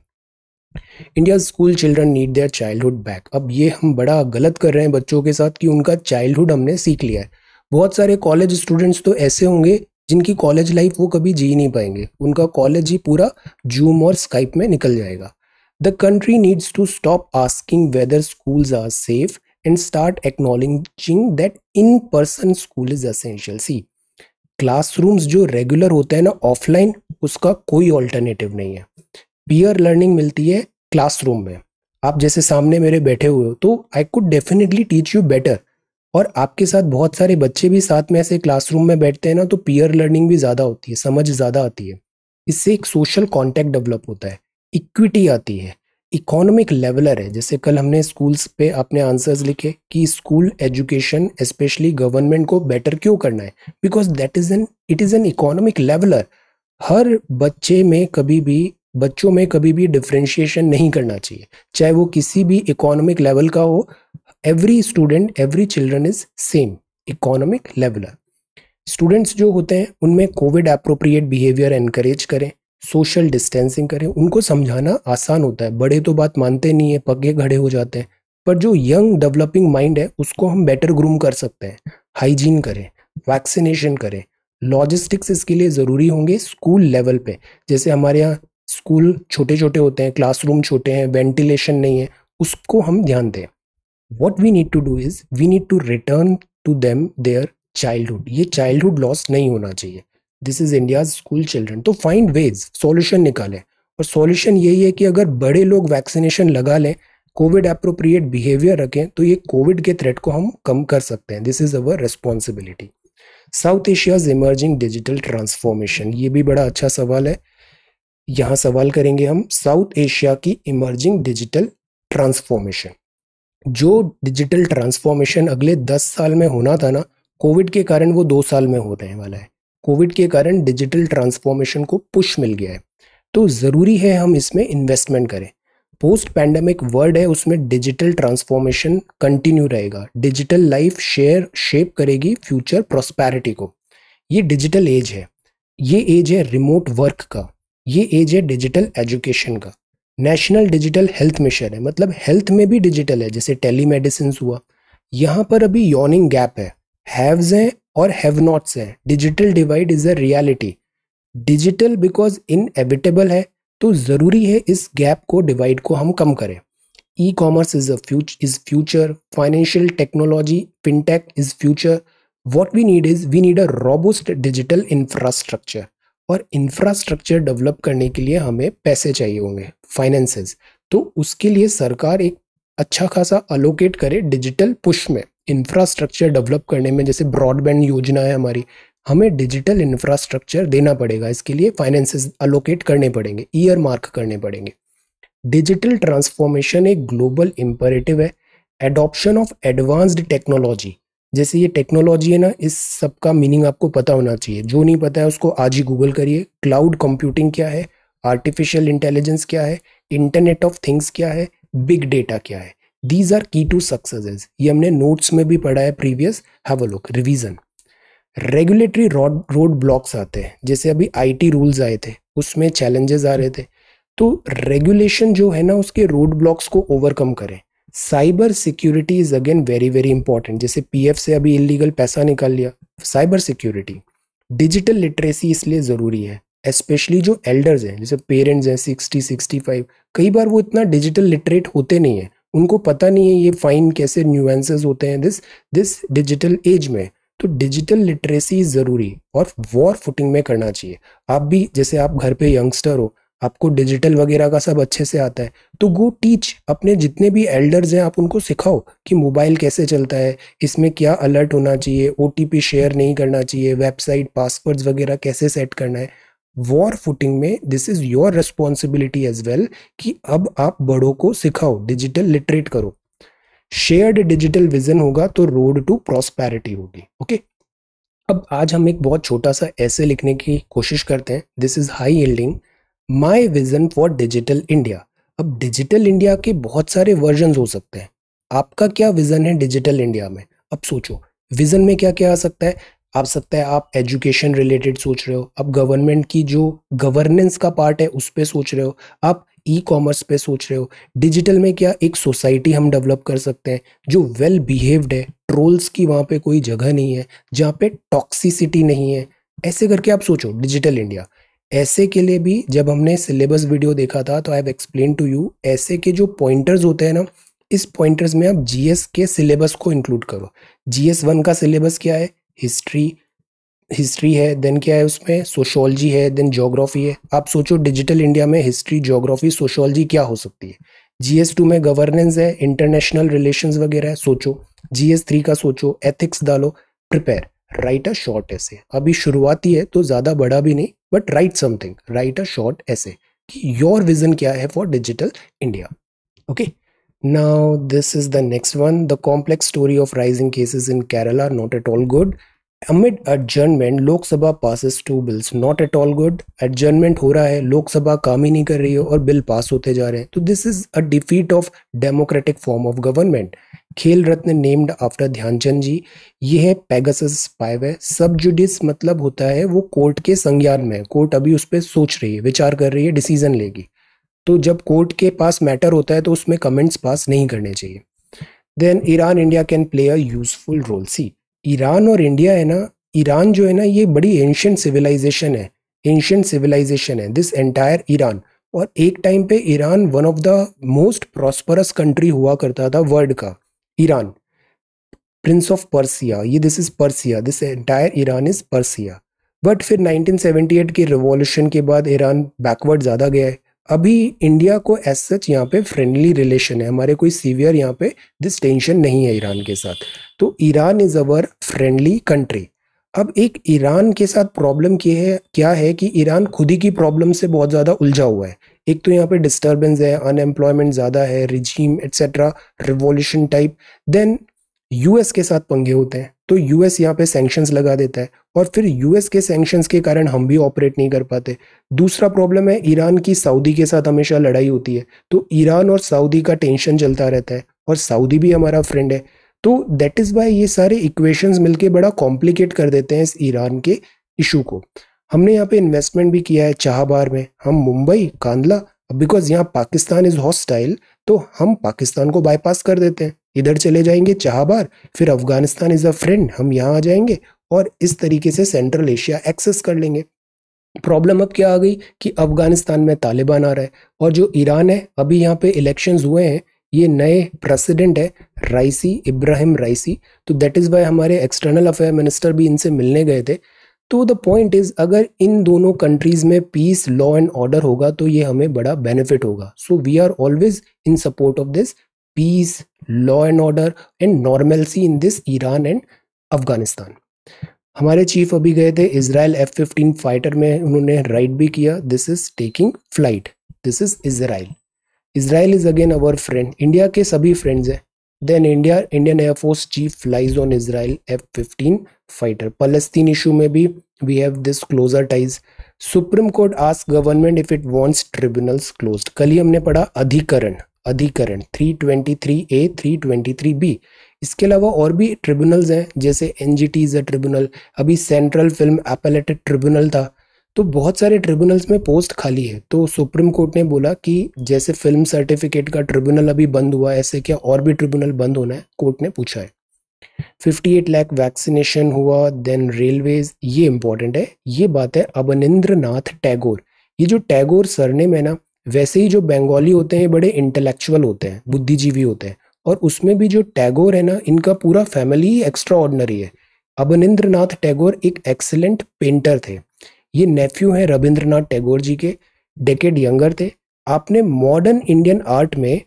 India school children need their childhood back अब ये हम बड़ा गलत कर रहे हैं बच्चों के साथ कि उनका चाइल्डहुड हमने सीख लिया है बहुत सारे कॉलेज स्टूडेंट्स तो ऐसे होंगे जिनकी कॉलेज लाइफ वो कभी जी नहीं पाएंगे उनका कॉलेज ही पूरा जूम और स्काइप में निकल जाएगा the country needs to stop asking whether schools are safe and start acknowledging that in person school is essential see classrooms जो रेगुलर होते हैं ना ऑफलाइन उसका कोई ऑल्टरनेटिव नहीं है पियर लर्निंग मिलती है क्लासरूम में आप जैसे सामने मेरे बैठे हुए हो तो I could definitely teach you better और आपके साथ बहुत सारे बच्चे भी साथ में ऐसे क्लासरूम में बैठते हैं ना तो पीयर लर्निंग भी ज़्यादा होती है समझ ज़्यादा आती है इससे एक सोशल कॉन्टैक्ट डेवलप होता है इक्विटी आती है इकोनॉमिक लेवलर है जैसे कल हमने स्कूल्स पे आपने आंसर्स लिखे कि स्कूल एजुकेशन स्पेशली गवर्नमेंट को बेटर क्यों करना है because that is an it is an economic leveller हर बच्चे में कभी भी बच्चों में कभी भी डिफ्रेंशिएशन नहीं करना चाहिए चाहे वो किसी भी इकोनॉमिक लेवल का हो every student every children is same economic leveller students जो होते हैं उनमें कोविड अप्रोप्रिएट बिहेवियर एनकरेज करें सोशल डिस्टेंसिंग करें उनको समझाना आसान होता है बड़े तो बात मानते नहीं है पगे खड़े हो जाते हैं पर जो यंग डेवलपिंग माइंड है उसको हम बेटर ग्रूम कर सकते हैं हाइजीन करें वैक्सीनेशन करें लॉजिस्टिक्स इसके लिए ज़रूरी होंगे स्कूल लेवल पे जैसे हमारे यहाँ स्कूल छोटे छोटे होते हैं क्लासरूम छोटे हैं वेंटिलेशन नहीं है उसको हम ध्यान दें what we need to do is we need to return to them their childhood ये चाइल्डहुड लॉस नहीं होना चाहिए this is India's school children तो फाइंड वेज सोल्यूशन निकालें और सोल्यूशन यही है कि अगर बड़े लोग वैक्सीनेशन लगा लें कोविड अप्रोप्रिएट बिहेवियर रखें तो ये कोविड के थ्रेट को हम कम कर सकते हैं this is our responsibility South Asia's emerging digital transformation ये भी बड़ा अच्छा सवाल है यहाँ सवाल करेंगे हम साउथ एशिया की इमर्जिंग डिजिटल ट्रांसफॉर्मेशन जो डिजिटल ट्रांसफॉर्मेशन अगले दस साल में होना था ना कोविड के कारण वो दो साल में होने वाला है कोविड के कारण डिजिटल ट्रांसफॉर्मेशन को पुश मिल गया है तो ज़रूरी है हम इसमें इन्वेस्टमेंट करें पोस्ट पैंडमिक वर्ड है उसमें डिजिटल ट्रांसफॉर्मेशन कंटिन्यू रहेगा डिजिटल लाइफ शेयर शेप करेगी फ्यूचर प्रॉस्पैरिटी को ये डिजिटल एज है ये एज है रिमोट वर्क का ये एज है डिजिटल एजुकेशन का नेशनल डिजिटल हेल्थ मिशन है मतलब हेल्थ में भी डिजिटल है जैसे टेलीमेडिसिन हुआ यहाँ पर अभी योनिंग गैप है हैव्स हैं और हैव नॉट्स हैं digital divide is a reality digital because inevitable है तो ज़रूरी है इस गैप को डिवाइड को हम कम करें E commerce is a future is future financial technology fintech is future what we need is we need a robust digital infrastructure और इंफ्रास्ट्रक्चर डेवलप करने के लिए हमें पैसे चाहिए होंगे फाइनेंसेस तो उसके लिए सरकार एक अच्छा खासा अलोकेट करे डिजिटल पुश में इंफ्रास्ट्रक्चर डेवलप करने में जैसे ब्रॉडबैंड योजना है हमारी हमें डिजिटल इंफ्रास्ट्रक्चर देना पड़ेगा इसके लिए फाइनेंसेस अलोकेट करने पड़ेंगे ईयर मार्क करने पड़ेंगे डिजिटल ट्रांसफॉर्मेशन एक ग्लोबल इम्परेटिव है एडॉप्शन ऑफ एडवांस्ड टेक्नोलॉजी जैसे ये टेक्नोलॉजी है ना इस सब का मीनिंग आपको पता होना चाहिए जो नहीं पता है उसको आज ही गूगल करिए क्लाउड कंप्यूटिंग क्या है आर्टिफिशियल इंटेलिजेंस क्या है इंटरनेट ऑफ थिंग्स क्या है बिग डेटा क्या है these are key to success ये हमने नोट्स में भी पढ़ा है previous have a look revision regulatory road road blocks आते हैं जैसे अभी आईटी रूल्स आए थे उसमें चैलेंजेस आ रहे थे तो रेगुलेशन जो है ना उसके रोड ब्लॉक्स को ओवरकम करें cyber security is again very very important जैसे पीएफ से अभी इलीगल पैसा निकाल लिया साइबर सिक्योरिटी डिजिटल लिटरेसी इसलिए ज़रूरी है स्पेशली जो एल्डर्स हैं जैसे पेरेंट्स हैं सिक्सटी सिक्सटी फाइव कई बार वो इतना डिजिटल लिटरेट होते नहीं है उनको पता नहीं है ये फाइन कैसे न्यूएंसेस होते हैं दिस दिस डिजिटल एज में तो डिजिटल लिटरेसी ज़रूरी और वॉर फुटिंग में करना चाहिए आप भी जैसे आप घर पे यंगस्टर हो आपको डिजिटल वगैरह का सब अच्छे से आता है तो गो टीच अपने जितने भी एल्डर्स हैं आप उनको सिखाओ कि मोबाइल कैसे चलता है इसमें क्या अलर्ट होना चाहिए ओ शेयर नहीं करना चाहिए वेबसाइट पासवर्ड्स वगैरह कैसे सेट करना है वॉर फुटिंग में this is your responsibility as well कि अब आप बड़ों को सिखाओ डिजिटल लिटरेट करो शेयर्ड डिजिटल विजन होगा तो रोड टू प्रॉस्पैरिटी होगी ओके अब आज हम एक बहुत छोटा सा ऐसे लिखने की कोशिश करते हैं दिस इज़ हाई एल्डिंग my vision for digital India अब डिजिटल इंडिया के बहुत सारे वर्जन हो सकते हैं आपका क्या विजन है डिजिटल इंडिया में अब सोचो विजन में क्या क्या आ सकता है आप सकता है आप एजुकेशन रिलेटेड सोच रहे हो आप गवर्नमेंट की जो गवर्नेंस का पार्ट है उस पर सोच रहे हो आप ई कॉमर्स पे सोच रहे हो डिजिटल में क्या एक सोसाइटी हम डेवलप कर सकते हैं जो वेल बिहेव्ड है ट्रोल्स की वहाँ पे कोई जगह नहीं है जहाँ पे टॉक्सिसिटी नहीं है ऐसे करके आप सोचो डिजिटल इंडिया ऐसे के लिए भी जब हमने सिलेबस वीडियो देखा था तो I have explain to you ऐसे के जो पॉइंटर्स होते हैं ना इस पॉइंटर्स में आप जीएस के सिलेबस को इंक्लूड करो जीएस वन का सिलेबस क्या है हिस्ट्री हिस्ट्री है देन क्या है उसमें सोशोलॉजी है देन जोग्राफी है आप सोचो डिजिटल इंडिया में हिस्ट्री जोग्राफी सोशोलॉजी क्या हो सकती है जीएस टू में गवर्नेंस है इंटरनेशनल रिलेशन वगैरह है सोचो जीएस थ्री का सोचो एथिक्स डालो प्रिपेयर राइट अ शॉर्ट ऐसे अभी शुरुआती है तो ज़्यादा बड़ा भी नहीं but write something write a short ऐसे कि योर विजन क्या है for digital India okay now this is the next one the complex story of rising cases in Kerala not at all good amid adjournment Lok Sabha passes two bills not at all good adjournment हो रहा है लोकसभा काम ही नहीं कर रही है और bill pass होते जा रहे हैं तो this is a defeat of democratic form of government Khel Ratna named after Dhyanchand ji ये है पाइव है सब जुडिस मतलब होता है वो कोर्ट के संज्ञान में कोर्ट अभी उस पर सोच रही है विचार कर रही है डिसीजन लेगी तो जब कोर्ट के पास मैटर होता है तो उसमें कमेंट्स पास नहीं करने चाहिए then Iran India can play a useful role see Iran और इंडिया है ना ईरान जो है ना ये बड़ी एंशियंट सिविलाइजेशन है एंशियंट सिविलाइजेशन है दिस एंटायर ईरान और एक टाइम पे Iran one of the most prosperous country हुआ करता था वर्ल्ड का ईरान प्रिंस ऑफ पर्सिया ये this is Persia this entire Iran is Persia but फिर 1978 के रिवॉल्यूशन के बाद ईरान बैकवर्ड ज़्यादा गया है अभी इंडिया को एज सच यहाँ पे फ्रेंडली रिलेशन है हमारे कोई सीवियर यहाँ पे दिस टेंशन नहीं है ईरान के साथ तो Iran is our friendly country अब एक ईरान के साथ प्रॉब्लम की है क्या है कि ईरान खुद ही की प्रॉब्लम से बहुत ज़्यादा उलझा हुआ है एक तो यहाँ पे डिस्टर्बेंस है अनएम्प्लॉयमेंट ज़्यादा है regime etcetera revolution type then US के साथ पंगे होते हैं तो यूएस यहाँ पे सैंक्शंस लगा देता है और फिर यूएस के सेंक्शन के कारण हम भी ऑपरेट नहीं कर पाते दूसरा प्रॉब्लम है ईरान की सऊदी के साथ हमेशा लड़ाई होती है तो ईरान और सऊदी का टेंशन चलता रहता है और सऊदी भी हमारा फ्रेंड है तो दैट इज़ वाई ये सारे इक्वेशंस मिलके बड़ा कॉम्प्लिकेट कर देते हैं इस ईरान के इशू को हमने यहाँ पे इन्वेस्टमेंट भी किया है चाहबार में हम मुंबई कांदला बिकॉज यहाँ पाकिस्तान इज हॉस्टाइल तो हम पाकिस्तान को बाईपास कर देते हैं इधर चले जाएंगे चाहबार फिर अफगानिस्तान इज़ अ फ्रेंड हम यहाँ आ जाएंगे और इस तरीके से सेंट्रल एशिया एक्सेस कर लेंगे प्रॉब्लम अब क्या आ गई कि अफगानिस्तान में तालिबान आ रहा है और जो ईरान है अभी यहाँ पे इलेक्शंस हुए हैं ये नए प्रेसिडेंट है राइसी इब्राहिम राइसी तो दैट इज़ वाई हमारे एक्सटर्नल अफेयर मिनिस्टर भी इनसे मिलने गए थे तो द पॉइंट इज़ अगर इन दोनों कंट्रीज़ में पीस लॉ एंड ऑर्डर होगा तो ये हमें बड़ा बेनिफिट होगा so we are always in support of this peace law and order and normalcy in this Iran and Afghanistan हमारे चीफ अभी गए थे इसराइल एफ फिफ्टीन फाइटर में उन्होंने राइड भी किया this is taking flight this is Israel Israel is again our friend India के सभी फ्रेंड्स हैं then India Indian air force chief flies on Israel F fifteen fighter फलस्तीन इशू में भी we have this closer ties supreme court ask government if it wants tribunals close कल ही हमने पढ़ा अधिकरण अधिकरण ए थ्री बी इसके अलावा और भी ट्रिब्यूनल्स हैं जैसे एन जी टी है ट्रिब्यूनल अभी सेंट्रल फिल्म एपेलेटेड ट्रिब्यूनल था तो बहुत सारे ट्रिब्यूनल्स में पोस्ट खाली है तो सुप्रीम कोर्ट ने बोला कि जैसे फिल्म सर्टिफिकेट का ट्रिब्यूनल अभी बंद हुआ ऐसे क्या और भी ट्रिब्यूनल बंद होना है कोर्ट ने पूछा है 58 लाख वैक्सीनेशन हुआ देन रेलवेज ये इंपॉर्टेंट है ये बात है अबनिंद्र नाथ टैगोर ये जो टैगोर सरनेम है ना वैसे ही जो बंगाली होते हैं बड़े इंटेलेक्चुअल होते हैं बुद्धिजीवी होते हैं और उसमें भी जो टैगोर है ना इनका पूरा फैमिली ही एक्स्ट्रा ऑर्डनरी है अबनिंद्र नाथ टैगोर एक एक्सलेंट पेंटर थे ये नेफ्यू हैं रविंद्रनाथ टैगोर जी के डेकेड यंगर थे आपने मॉडर्न इंडियन आर्ट में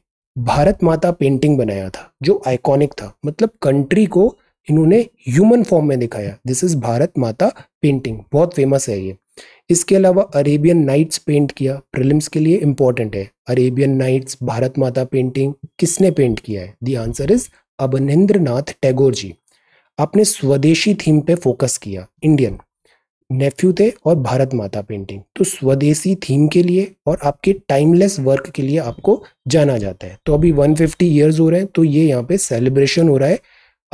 भारत माता पेंटिंग बनाया था जो आइकॉनिक था मतलब कंट्री को इन्होंने ह्यूमन फॉर्म में दिखाया this is Bharat Mata painting बहुत फेमस है ये इसके अलावा अरेबियन नाइट्स पेंट किया प्रिलिम्स के लिए इंपॉर्टेंट है Arabian nights Bharat Mata painting किसने पेंट किया है दी आंसर इज अबनिंद्र नाथ टैगोर जी आपने स्वदेशी थीम पे फोकस किया इंडियन नेफ्यू थे और भारत माता पेंटिंग तो स्वदेशी थीम के लिए और आपके टाइमलेस वर्क के लिए आपको जाना जाता है तो अभी 150 फिफ्टी ईयर्स हो रहे हैं तो ये यहाँ पे सेलिब्रेशन हो रहा है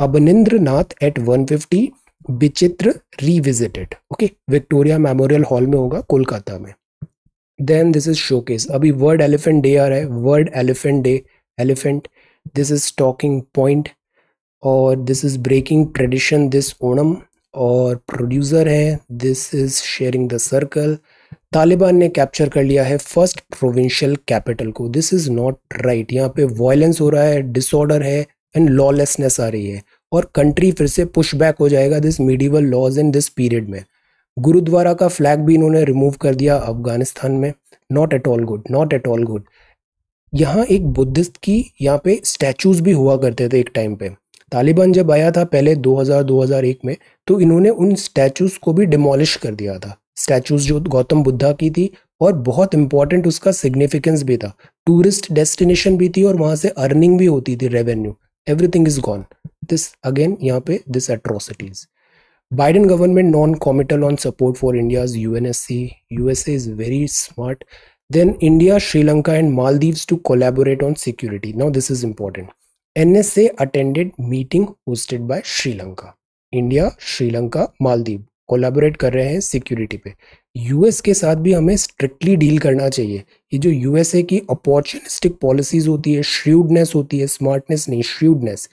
Abanindra Nath at 150 fifty Vichitra revisited okay Victoria Memorial Hall में होगा कोलकाता में देन दिस इज शोकेस अभी वर्ल्ड एलिफेंट डे आ रहा है world elephant day elephant this is talking point और this is breaking tradition this Onam और प्रोड्यूसर हैं this is sharing the circle Taliban ने कैप्चर कर लिया है फर्स्ट प्रोविंशियल कैपिटल को दिस इज़ नॉट राइट यहाँ पे वायलेंस हो रहा है डिसऑर्डर है एंड लॉलेसनेस आ रही है और कंट्री फिर से पुश बैक हो जाएगा this medieval laws in this period में गुरुद्वारा का फ्लैग भी इन्होंने रिमूव कर दिया अफगानिस्तान में not at all good not at all good यहाँ एक बुद्धिस्ट की यहाँ पे स्टैचूज भी हुआ करते थे एक टाइम पे तालिबान जब आया था पहले 2000-2001 में तो इन्होंने उन स्टैचूज को भी डिमोलिश कर दिया था स्टैचूज जो गौतम बुद्धा की थी और बहुत इंपॉर्टेंट उसका सिग्निफिकेंस भी था टूरिस्ट डेस्टिनेशन भी थी और वहां से अर्निंग भी होती थी revenue everything is gone this again यहाँ पे this atrocities Biden government non committal on support for India U N S C U S as very smart then India Sri Lanka and Maldives to collaborate on security now this is important a attended meeting hosted by Sri Lanka India Sri Lanka Maldives collaborate कर रहे हैं security पे US के साथ भी हमें strictly deal करना चाहिए ये जो यूएसए की अपॉर्चुनिस्टिक पॉलिसीज होती है श्र्यूडनेस होती है स्मार्टनेस नहीं श्र्यूडनेस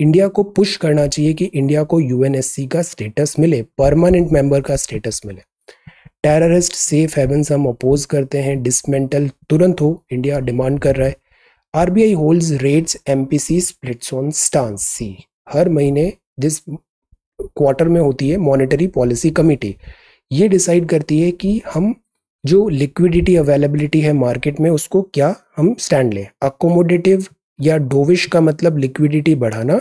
इंडिया को पुश करना चाहिए कि इंडिया को यूएनएससी का स्टेटस मिले परमानेंट मेंबर का स्टेटस मिले टेररिस्ट सेफ हेवंस हम अपोज करते हैं डिसमेंटल तुरंत हो इंडिया डिमांड कर रहा है RBI holds rates MPC splits on stance see हर महीने जिस क्वार्टर में होती है मॉनेटरी पॉलिसी कमिटी ये डिसाइड करती है कि हम जो लिक्विडिटी अवेलेबिलिटी है मार्केट में उसको क्या हम स्टैंड लें अकोमोडेटिव या डोविश का मतलब लिक्विडिटी बढ़ाना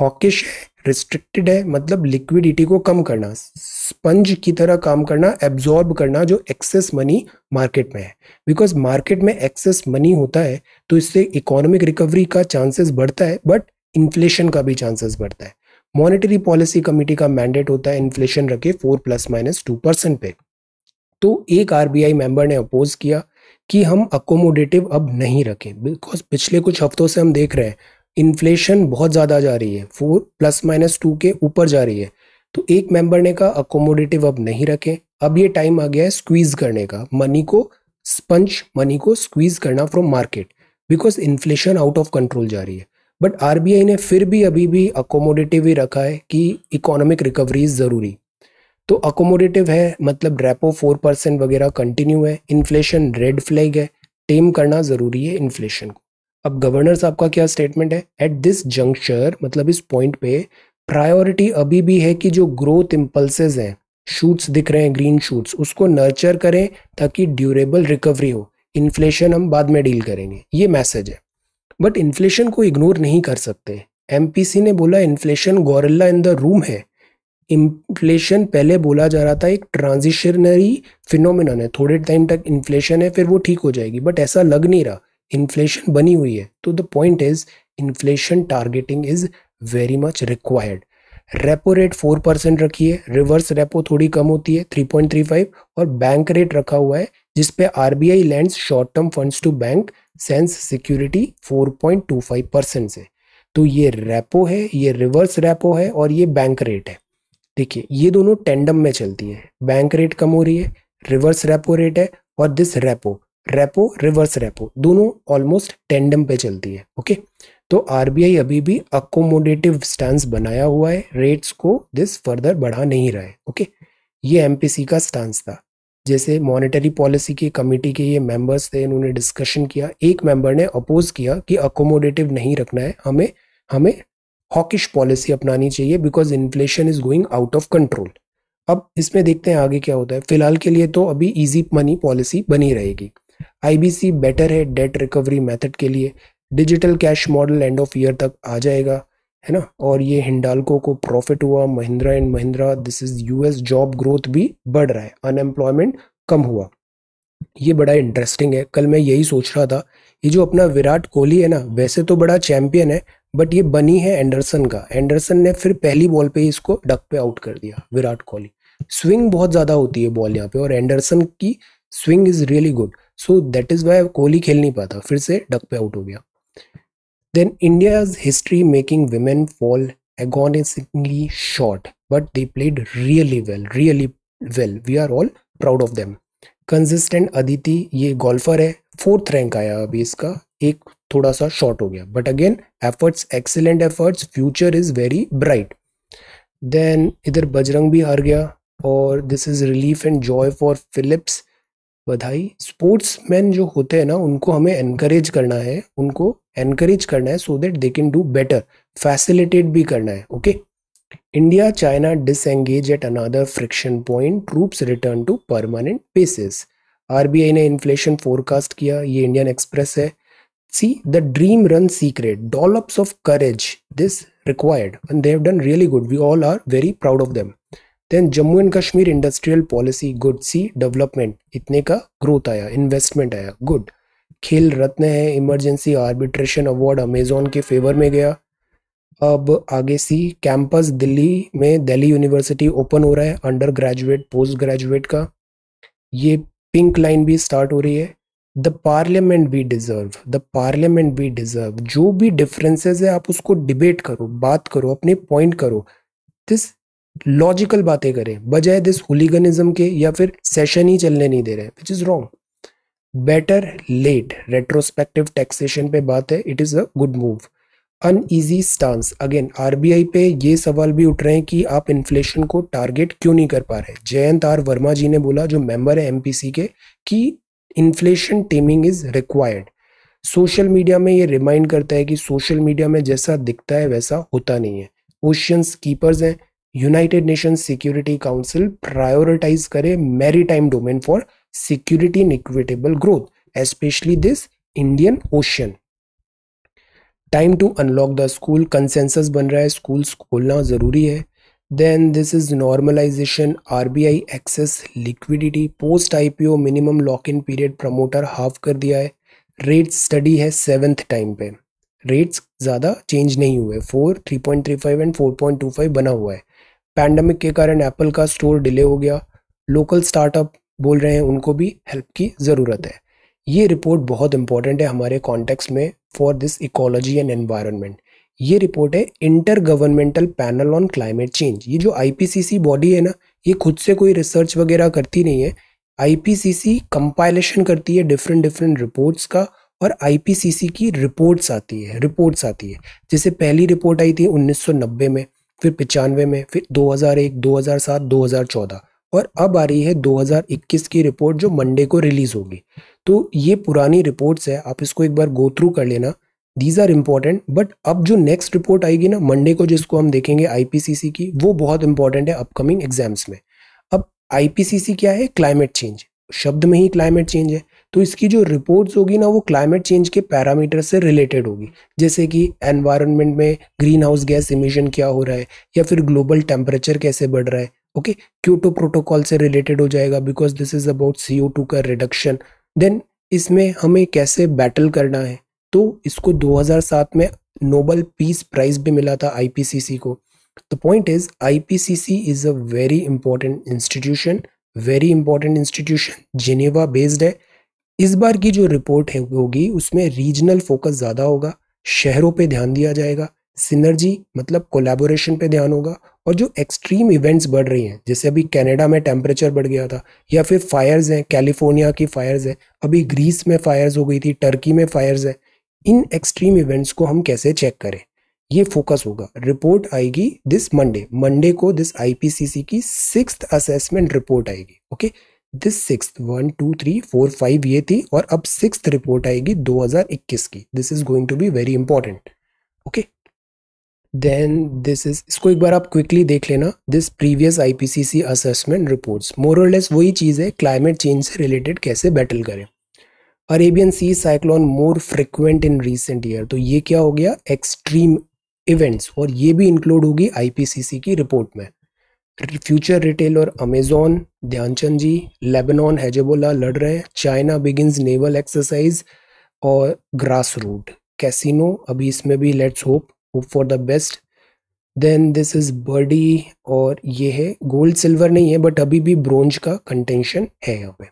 हॉकिश है रिस्ट्रिक्टेड है मतलब लिक्विडिटी को कम करना स्पंज की तरह काम करना एब्जॉर्ब करना जो एक्सेस मनी मार्केट में है बिकॉज मार्केट में एक्सेस मनी होता है तो इससे इकोनॉमिक रिकवरी का चांसेस बढ़ता है बट इन्फ्लेशन का भी चांसेस बढ़ता है मॉनेटरी पॉलिसी कमिटी का मैंडेट होता है इन्फ्लेशन रखे four plus minus two percent पे तो एक आरबीआई मेंबर ने अपोज किया कि हम अकोमोडेटिव अब नहीं रखें बिकॉज पिछले कुछ हफ्तों से हम देख रहे हैं इन्फ्लेशन बहुत ज़्यादा जा रही है फोर प्लस माइनस टू के ऊपर जा रही है तो एक मेंबर ने कहा अकोमोडेटिव अब नहीं रखें अब ये टाइम आ गया है स्क्वीज करने का मनी को स्पंज मनी को स्क्वीज करना from market because inflation out of control जा रही है बट आर ने फिर भी अभी भी अकोमोडेटिव ही रखा है कि इकोनॉमिक रिकवरी इज़ ज़रूरी तो अकोमोडेटिव है मतलब रेपो फोर परसेंट वगैरह कंटिन्यू है इन्फ्लेशन रेड फ्लैग है टेम करना ज़रूरी है इन्फ्लेशन को अब गवर्नर साहब का क्या स्टेटमेंट है एट दिस जंक्शर मतलब इस पॉइंट पे प्रायोरिटी अभी भी है कि जो ग्रोथ इम्पल्सेज हैं शूट्स दिख रहे हैं ग्रीन शूट्स उसको नर्चर करें ताकि ड्यूरेबल रिकवरी हो इन्फ्लेशन हम बाद में डील करेंगे ये मैसेज है बट इन्फ्लेशन को इग्नोर नहीं कर सकते एम ने बोला inflation gorilla in the room है इन्फ्लेशन पहले बोला जा रहा था एक ट्रांजिशनरी फिनोमिनन है थोड़े टाइम तक इन्फ्लेशन है फिर वो ठीक हो जाएगी बट ऐसा लग नहीं रहा इन्फ्लेशन बनी हुई है तो the point is inflation targeting is very much required repo rate four percent रखी है रिवर्स रेपो थोड़ी कम होती है थ्री पॉइंट थ्री फाइव और बैंक रेट रखा हुआ है जिसपे R B I lend short term funds to bank sans security four point two five percent से तो ये रेपो है ये रिवर्स रेपो है और ये बैंक रेट है देखिए ये दोनों टेंडम में चलती है बैंक रेट कम हो रही है रिवर्स रेपो रेट है और this repo repo reverse repo दोनों ऑलमोस्ट टेंडम पे चलती है ओके तो आरबीआई अभी भी अकोमोडेटिव स्टांस बनाया हुआ है रेट्स को दिस फर्दर बढ़ा नहीं रहा है ओके ये एमपीसी का स्टांस था जैसे मॉनेटरी पॉलिसी की कमेटी के ये मेंबर्स थे इन्होंने डिस्कशन किया एक मेंबर ने अपोज किया कि अकोमोडेटिव नहीं रखना है हमें हमें हॉकिश पॉलिसी अपनानी चाहिए because inflation is going out of control अब इसमें देखते हैं आगे क्या होता है फिलहाल के लिए तो अभी इजी मनी पॉलिसी बनी रहेगी आईबीसी बेटर है डेट रिकवरी मेथड के लिए digital cash model end of year तक आ जाएगा है ना और ये हिंडालको को प्रॉफिट हुआ Mahindra and Mahindra this is US job growth भी बढ़ रहा है अनएम्प्लॉयमेंट कम हुआ ये बड़ा इंटरेस्टिंग है कल मैं यही सोच रहा था ये जो अपना विराट कोहली है ना वैसे तो बड़ा चैंपियन है बट ये बनी है एंडरसन का एंडरसन ने फिर पहली बॉल पे ही इसको डक पे आउट कर दिया विराट कोहली स्विंग बहुत ज़्यादा होती है बॉल यहाँ पे और एंडरसन की swing is really good so that is why Kohli खेल नहीं पाता फिर से डक पे आउट हो गया then India's history making women fall agonisingly short but they played really well really well we are all proud of them consistent Aditi ये golfer है फोर्थ रैंक आया अभी इसका एक थोड़ा सा शॉर्ट हो गया but again efforts excellent efforts future is very bright then इधर बजरंग भी हार गया और this is relief and joy for Phillips बधाई स्पोर्ट्समैन जो होते हैं ना उनको हमें एनकरेज करना है उनको एनकरेज करना है so that they can do better facilitate भी करना है okay India China disengage at another friction point troops return to permanent basis RBI ने इन्फ्लेशन फोरकास्ट किया ये इंडियन एक्सप्रेस है see the dream run secret dollops of courage this required and they have done really good we all are very proud of them then Jammu and Kashmir industrial policy good see development इतने का growth आया investment आया good Khel Ratna है emergency arbitration award Amazon के favour में गया अब आगे सी कैंपस दिल्ली में दिल्ली यूनिवर्सिटी ओपन हो रहा है अंडर ग्रेजुएट पोस्ट ग्रेजुएट का ये पिंक लाइन भी स्टार्ट हो रही है the parliament we deserve the parliament we deserve जो भी डिफरेंसेस है आप उसको डिबेट करो बात करो अपने पॉइंट करो दिस लॉजिकल बातें करें बजाय दिस होलीगनिज्म के या फिर सेशन ही चलने नहीं दे रहे which is wrong better late retrospective taxation पे बात है it is a good move uneasy stance again आई पे ये सवाल भी उठ रहे हैं कि आप इन्फ्लेशन को टारगेट क्यों नहीं कर पा रहे जयंत आर वर्मा जी ने बोला जो मेंबर है एमपीसी के कि inflation taming is required social media में ये रिमाइंड करता है कि सोशल मीडिया में जैसा दिखता है वैसा होता नहीं है ओशियंस कीपर्स हैं United Nation Security Council prioritise करे maritime domain for security in equitable growth especially this Indian Ocean time to unlock the school consensus बन रहा है स्कूल्स खोलना ज़रूरी है then this is normalisation R B I excess liquidity post I P O minimum lock in period promoter half कर दिया है rate steady है सेवेंथ टाइम पे रेट्स ज़्यादा चेंज नहीं हुए four three point three five and four point two five बना हुआ है पैंडमिक के कारण एप्पल का स्टोर डिले हो गया लोकल स्टार्टअप बोल रहे हैं उनको भी हेल्प की ज़रूरत है ये रिपोर्ट बहुत इंपॉर्टेंट है हमारे कॉन्टेक्स में for this ecology and environment ये रिपोर्ट है intergovernmental panel on climate change ये जो आईपीसीसी बॉडी है ना ये खुद से कोई रिसर्च वगैरह करती नहीं है आईपीसीसी कंपाइलेशन करती है डिफरेंट डिफरेंट रिपोर्ट्स का और आईपीसीसी की रिपोर्ट्स आती है रिपोर्ट्स आती है जैसे पहली रिपोर्ट आई थी 1990 में फिर पचानवे में फिर 2001, 2007, 2014 और अब आ रही है 2021 की रिपोर्ट जो मंडे को रिलीज़ होगी तो ये पुरानी रिपोर्ट्स है आप इसको एक बार गो थ्रू कर लेना दीज आर इम्पॉर्टेंट बट अब जो नेक्स्ट रिपोर्ट आएगी ना मंडे को जिसको हम देखेंगे आईपीसीसी की वो बहुत इंपॉर्टेंट है अपकमिंग एग्जाम्स में अब आईपीसीसी क्या है क्लाइमेट चेंज शब्द में ही क्लाइमेट चेंज है तो इसकी जो रिपोर्ट्स होगी ना वो क्लाइमेट चेंज के पैरामीटर से रिलेटेड होगी जैसे कि एनवायरनमेंट में ग्रीन हाउस गैस इमिशन क्या हो रहा है या फिर ग्लोबल टेम्परेचर कैसे बढ़ रहा है ओके क्यूटो प्रोटोकॉल से रिलेटेड हो जाएगा because this is about C का रिडक्शन देन इसमें हमें कैसे बैटल करना है तो इसको 2007 में नोबल पीस प्राइज भी मिला था आईपीसीसी को the point is IPCC is a very important institution very important institution Geneva based है इस बार की जो रिपोर्ट है होगी उसमें रीजनल फोकस ज़्यादा होगा शहरों पे ध्यान दिया जाएगा सिनर्जी मतलब कोलैबोरेशन पे ध्यान होगा और जो एक्सट्रीम इवेंट्स बढ़ रही हैं जैसे अभी कनाडा में टेम्परेचर बढ़ गया था या फिर फायर्स हैं कैलिफोर्निया की फायर्स हैं अभी ग्रीस में फायर्स हो गई थी टर्की में फायर्स हैं इन एक्सट्रीम इवेंट्स को हम कैसे चेक करें ये फोकस होगा रिपोर्ट आएगी दिस मंडे मंडे को दिस आईपीसीसी की सिक्स असेसमेंट रिपोर्ट आएगी okay okay? This six one two three four five ये थी और अब सिक्स रिपोर्ट आएगी 2021 की this is going to be very important okay then this is इसको एक बार आप क्विकली देख लेना this previous IPCC assessment reports more or less वही चीज़ है क्लाइमेट चेंज से रिलेटेड कैसे बैटल करें Arabian sea cyclone more frequent in recent year तो ये क्या हो गया एक्सट्रीम इवेंट्स और ये भी इंक्लूड होगी आईपीसीसी की रिपोर्ट में future retailer Amazon Dhyanchand ji Lebanon Hezbollah लड़ रहे हैं चाइना बिगिंस नेवल एक्सरसाइज और ग्रास रूट कैसीनो अभी इसमें भी let's hope hope for the best then this is birdie और ये है गोल्ड सिल्वर नहीं है बट अभी भी ब्रोंज का कंटेंशन है यहाँ पे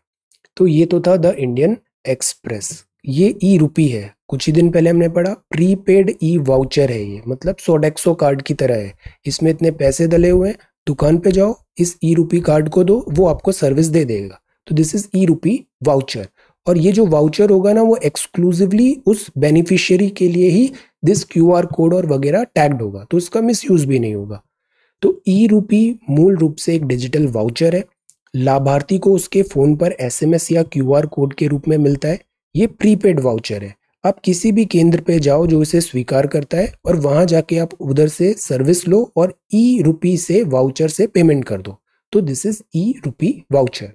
तो ये तो था द इंडियन एक्सप्रेस ये ई रुपी है कुछ ही दिन पहले हमने पढ़ा प्रीपेड ई वाउचर है ये मतलब सोडेक्सो कार्ड की तरह है इसमें इतने पैसे डले हुए हैं दुकान पे जाओ इस ई रूपी कार्ड को दो वो आपको सर्विस दे देगा तो दिस इज ई रूपी वाउचर और ये जो वाउचर होगा ना वो एक्सक्लूसिवली उस बेनिफिशियरी के लिए ही दिस क्यू आर कोड और वगैरह टैग्ड होगा तो इसका मिस यूज़ भी नहीं होगा तो ई रूपी मूल रूप से एक डिजिटल वाउचर है लाभार्थी को उसके फ़ोन पर एसएमएस या क्यूआर कोड के रूप में मिलता है ये प्रीपेड वाउचर है आप किसी भी केंद्र पे जाओ जो इसे स्वीकार करता है और वहां जाके आप उधर से सर्विस लो और ई रुपी से वाउचर से पेमेंट कर दो तो this is e rupee voucher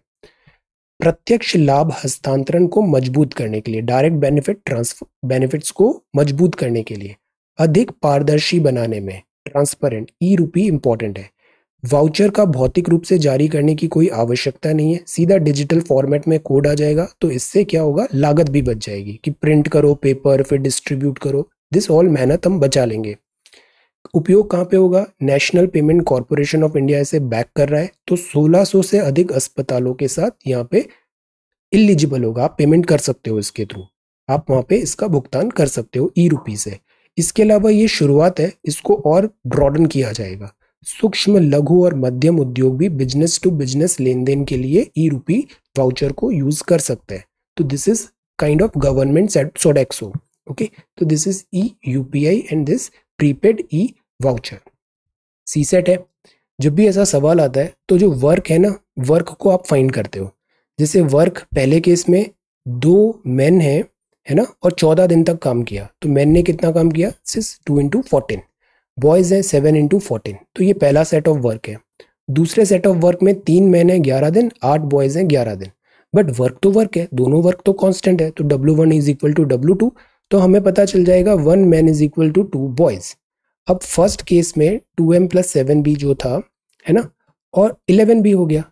प्रत्यक्ष लाभ हस्तांतरण को मजबूत करने के लिए डायरेक्ट बेनिफिट ट्रांसफर बेनिफिट्स को मजबूत करने के लिए अधिक पारदर्शी बनाने में ट्रांसपेरेंट ई रूपी इंपॉर्टेंट है वाउचर का भौतिक रूप से जारी करने की कोई आवश्यकता नहीं है सीधा डिजिटल फॉर्मेट में कोड आ जाएगा तो इससे क्या होगा लागत भी बच जाएगी कि प्रिंट करो पेपर फिर डिस्ट्रीब्यूट करो दिस ऑल मेहनत हम बचा लेंगे उपयोग कहाँ पे होगा national payment corporation of India इसे बैक कर रहा है तो 1600 से अधिक अस्पतालों के साथ यहाँ पे इलिजिबल होगा आप पेमेंट कर सकते हो इसके थ्रू आप वहाँ पे इसका भुगतान कर सकते हो ई रूपी से इसके अलावा ये शुरुआत है इसको और ब्रॉडन किया जाएगा सूक्ष्म लघु और मध्यम उद्योग भी बिजनेस टू बिजनेस लेन देन के लिए ई रूपी वाउचर को यूज कर सकते हैं तो this is kind of government Sodexo okay तो this is e U P I and this prepaid e voucher CSAT है जब भी ऐसा सवाल आता है तो जो वर्क है ना वर्क को आप फाइंड करते हो जैसे वर्क पहले केस में दो मैन है है ना और चौदह दिन तक काम किया तो मैन ने कितना काम किया सिर्फ टू इंटू फोर्टीन बॉयज़ है सेवन इंटू फोर्टीन तो ये पहला सेट ऑफ वर्क है दूसरे सेट ऑफ वर्क में तीन मैन है ग्यारह दिन आठ बॉयज़ हैं ग्यारह दिन बट वर्क तो वर्क है दोनों वर्क तो कॉन्स्टेंट है तो W one is equal to W two तो हमें पता चल जाएगा one man is equal to two boys अब फर्स्ट केस में two M plus seven B जो था है ना और इलेवन बी हो गया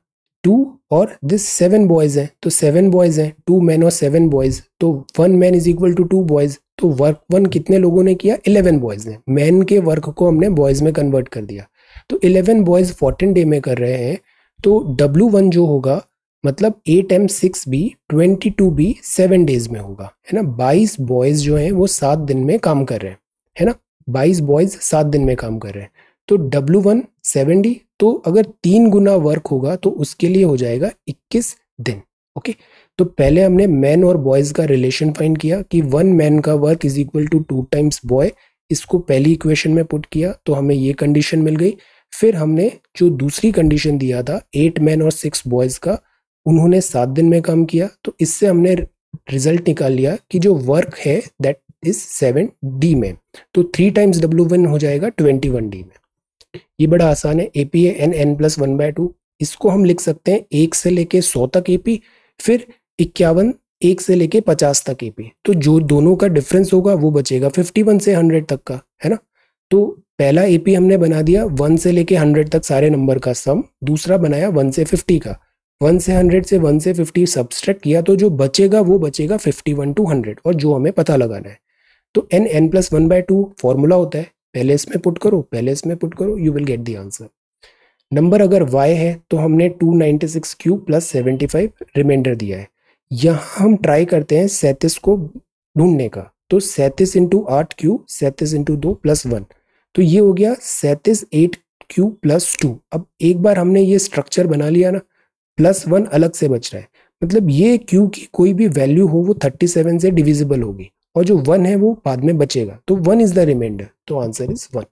टू और दिस सेवन बॉयज़ हैं तो सेवन बॉयज़ हैं टू मैन और सेवन बॉयज़ तो one man is equal to two boys तो वर्क वन कितने लोगों ने किया इलेवन बॉयज़ ने मैन के वर्क को हमने बॉयज़ में कन्वर्ट कर दिया तो इलेवन बॉयज़ फोर्टीन डे में कर रहे हैं तो डब्ल्यू वन जो होगा मतलब eight M six B twenty two B seven days में होगा है ना बाईस बॉयज़ जो हैं वो सात दिन में काम कर रहे हैं है ना बाईस बॉयज़ सात दिन में काम कर रहे हैं तो डब्ल्यू वन सेवन डी तो अगर तीन गुना वर्क होगा तो उसके लिए हो जाएगा इक्कीस दिन ओके okay? तो पहले हमने मैन और बॉयज का रिलेशन फाइंड किया कि वन मैन का worth is equal to two times boy इसको पहली इक्वेशन में पुट किया तो हमें ये कंडीशन मिल गई फिर हमने जो दूसरी कंडीशन दिया था एट मैन और सिक्स बॉयज का उन्होंने सात दिन में काम किया तो इससे हमने रिजल्ट निकाल लिया कि जो वर्क है दैट इज सेवन डी में तो थ्री टाइम्स डब्ल्यू वन हो जाएगा ट्वेंटी वन डी में ये बड़ा आसान है A P N N plus one by two इसको हम लिख सकते हैं एक से लेके सौ तक ए पी फिर इक्यावन एक से लेके पचास तक ए पी तो जो दोनों का डिफरेंस होगा वो बचेगा फिफ्टी वन से हंड्रेड तक का है ना तो पहला ए पी हमने बना दिया वन से लेके हंड्रेड तक सारे नंबर का सम दूसरा बनाया वन से फिफ्टी का वन से हंड्रेड से वन से फिफ्टी सब्सट्रैक्ट किया तो जो बचेगा वो बचेगा फिफ्टी वन टू हंड्रेड और जो हमें पता लगाना है तो N N plus one by two formula होता है पहले इसमें पुट करो पहले इसमें पुट करो you will get the answer number अगर वाई है तो हमने two ninety six Q plus seventy five reminder दिया है यहाँ हम ट्राई करते हैं सैंतीस को ढूंढने का तो सैंतीस इंटू आठ क्यू सैंतीस इंटू दो प्लस वन तो ये हो गया सैंतीस एट क्यू प्लस टू अब एक बार हमने ये स्ट्रक्चर बना लिया ना प्लस वन अलग से बच रहा है मतलब ये क्यू की कोई भी वैल्यू हो वो थर्टी सेवन से डिविजिबल होगी और जो वन है वो बाद में बचेगा तो वन इज द रिमाइंडर तो answer is one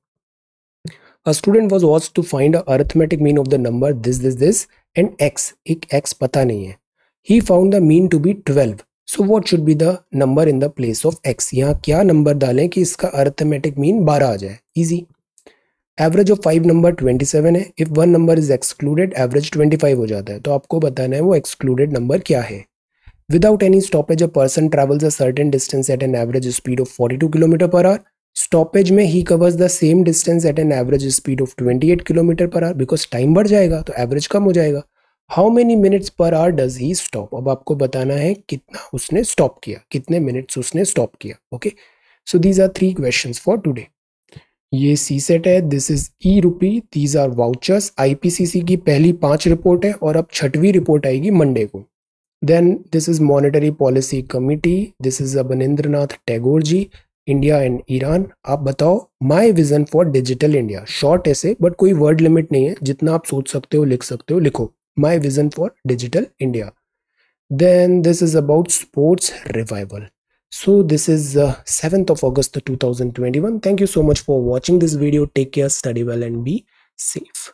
a student was was to find arithmetic mean of the number this this this and X एक एक्स पता नहीं है he found the mean to be twelve so what should be the number in the place of X यहाँ क्या number डालें कि इसका arithmetic mean बारह आ जाए easy average of five number twenty seven है if one number is excluded average twenty five हो जाता है तो आपको बताना है वो एक्सक्लूडेड नंबर क्या है Without any stoppage, a person travels a certain distance at an average speed of 42 km per hour. Stoppage में he covers the same distance at an average speed of 28 km per hour because time बढ़ जाएगा तो average कम हो जाएगा how many minutes per hour does he stop अब आपको बताना है कितना उसने स्टॉप किया कितने मिनट्स उसने स्टॉप किया okay so these are three question for today ये सी सेट है this is e rupee these are vouchers IPCC की पहली पांच रिपोर्ट है और अब छठवीं रिपोर्ट आएगी मंडे को then this is monetary policy committee this is अबनिंद्र Nath Tagore ji India and Iran आप बताओ my vision for digital India short ऐसे बट कोई वर्ड लिमिट नहीं है जितना आप सोच सकते हो लिख सकते हो लिखो my vision for digital India. Then this is about sports revival. So this is uh, 7th of August 2021. Thank you so much for watching this video. Take care, study well and be safe.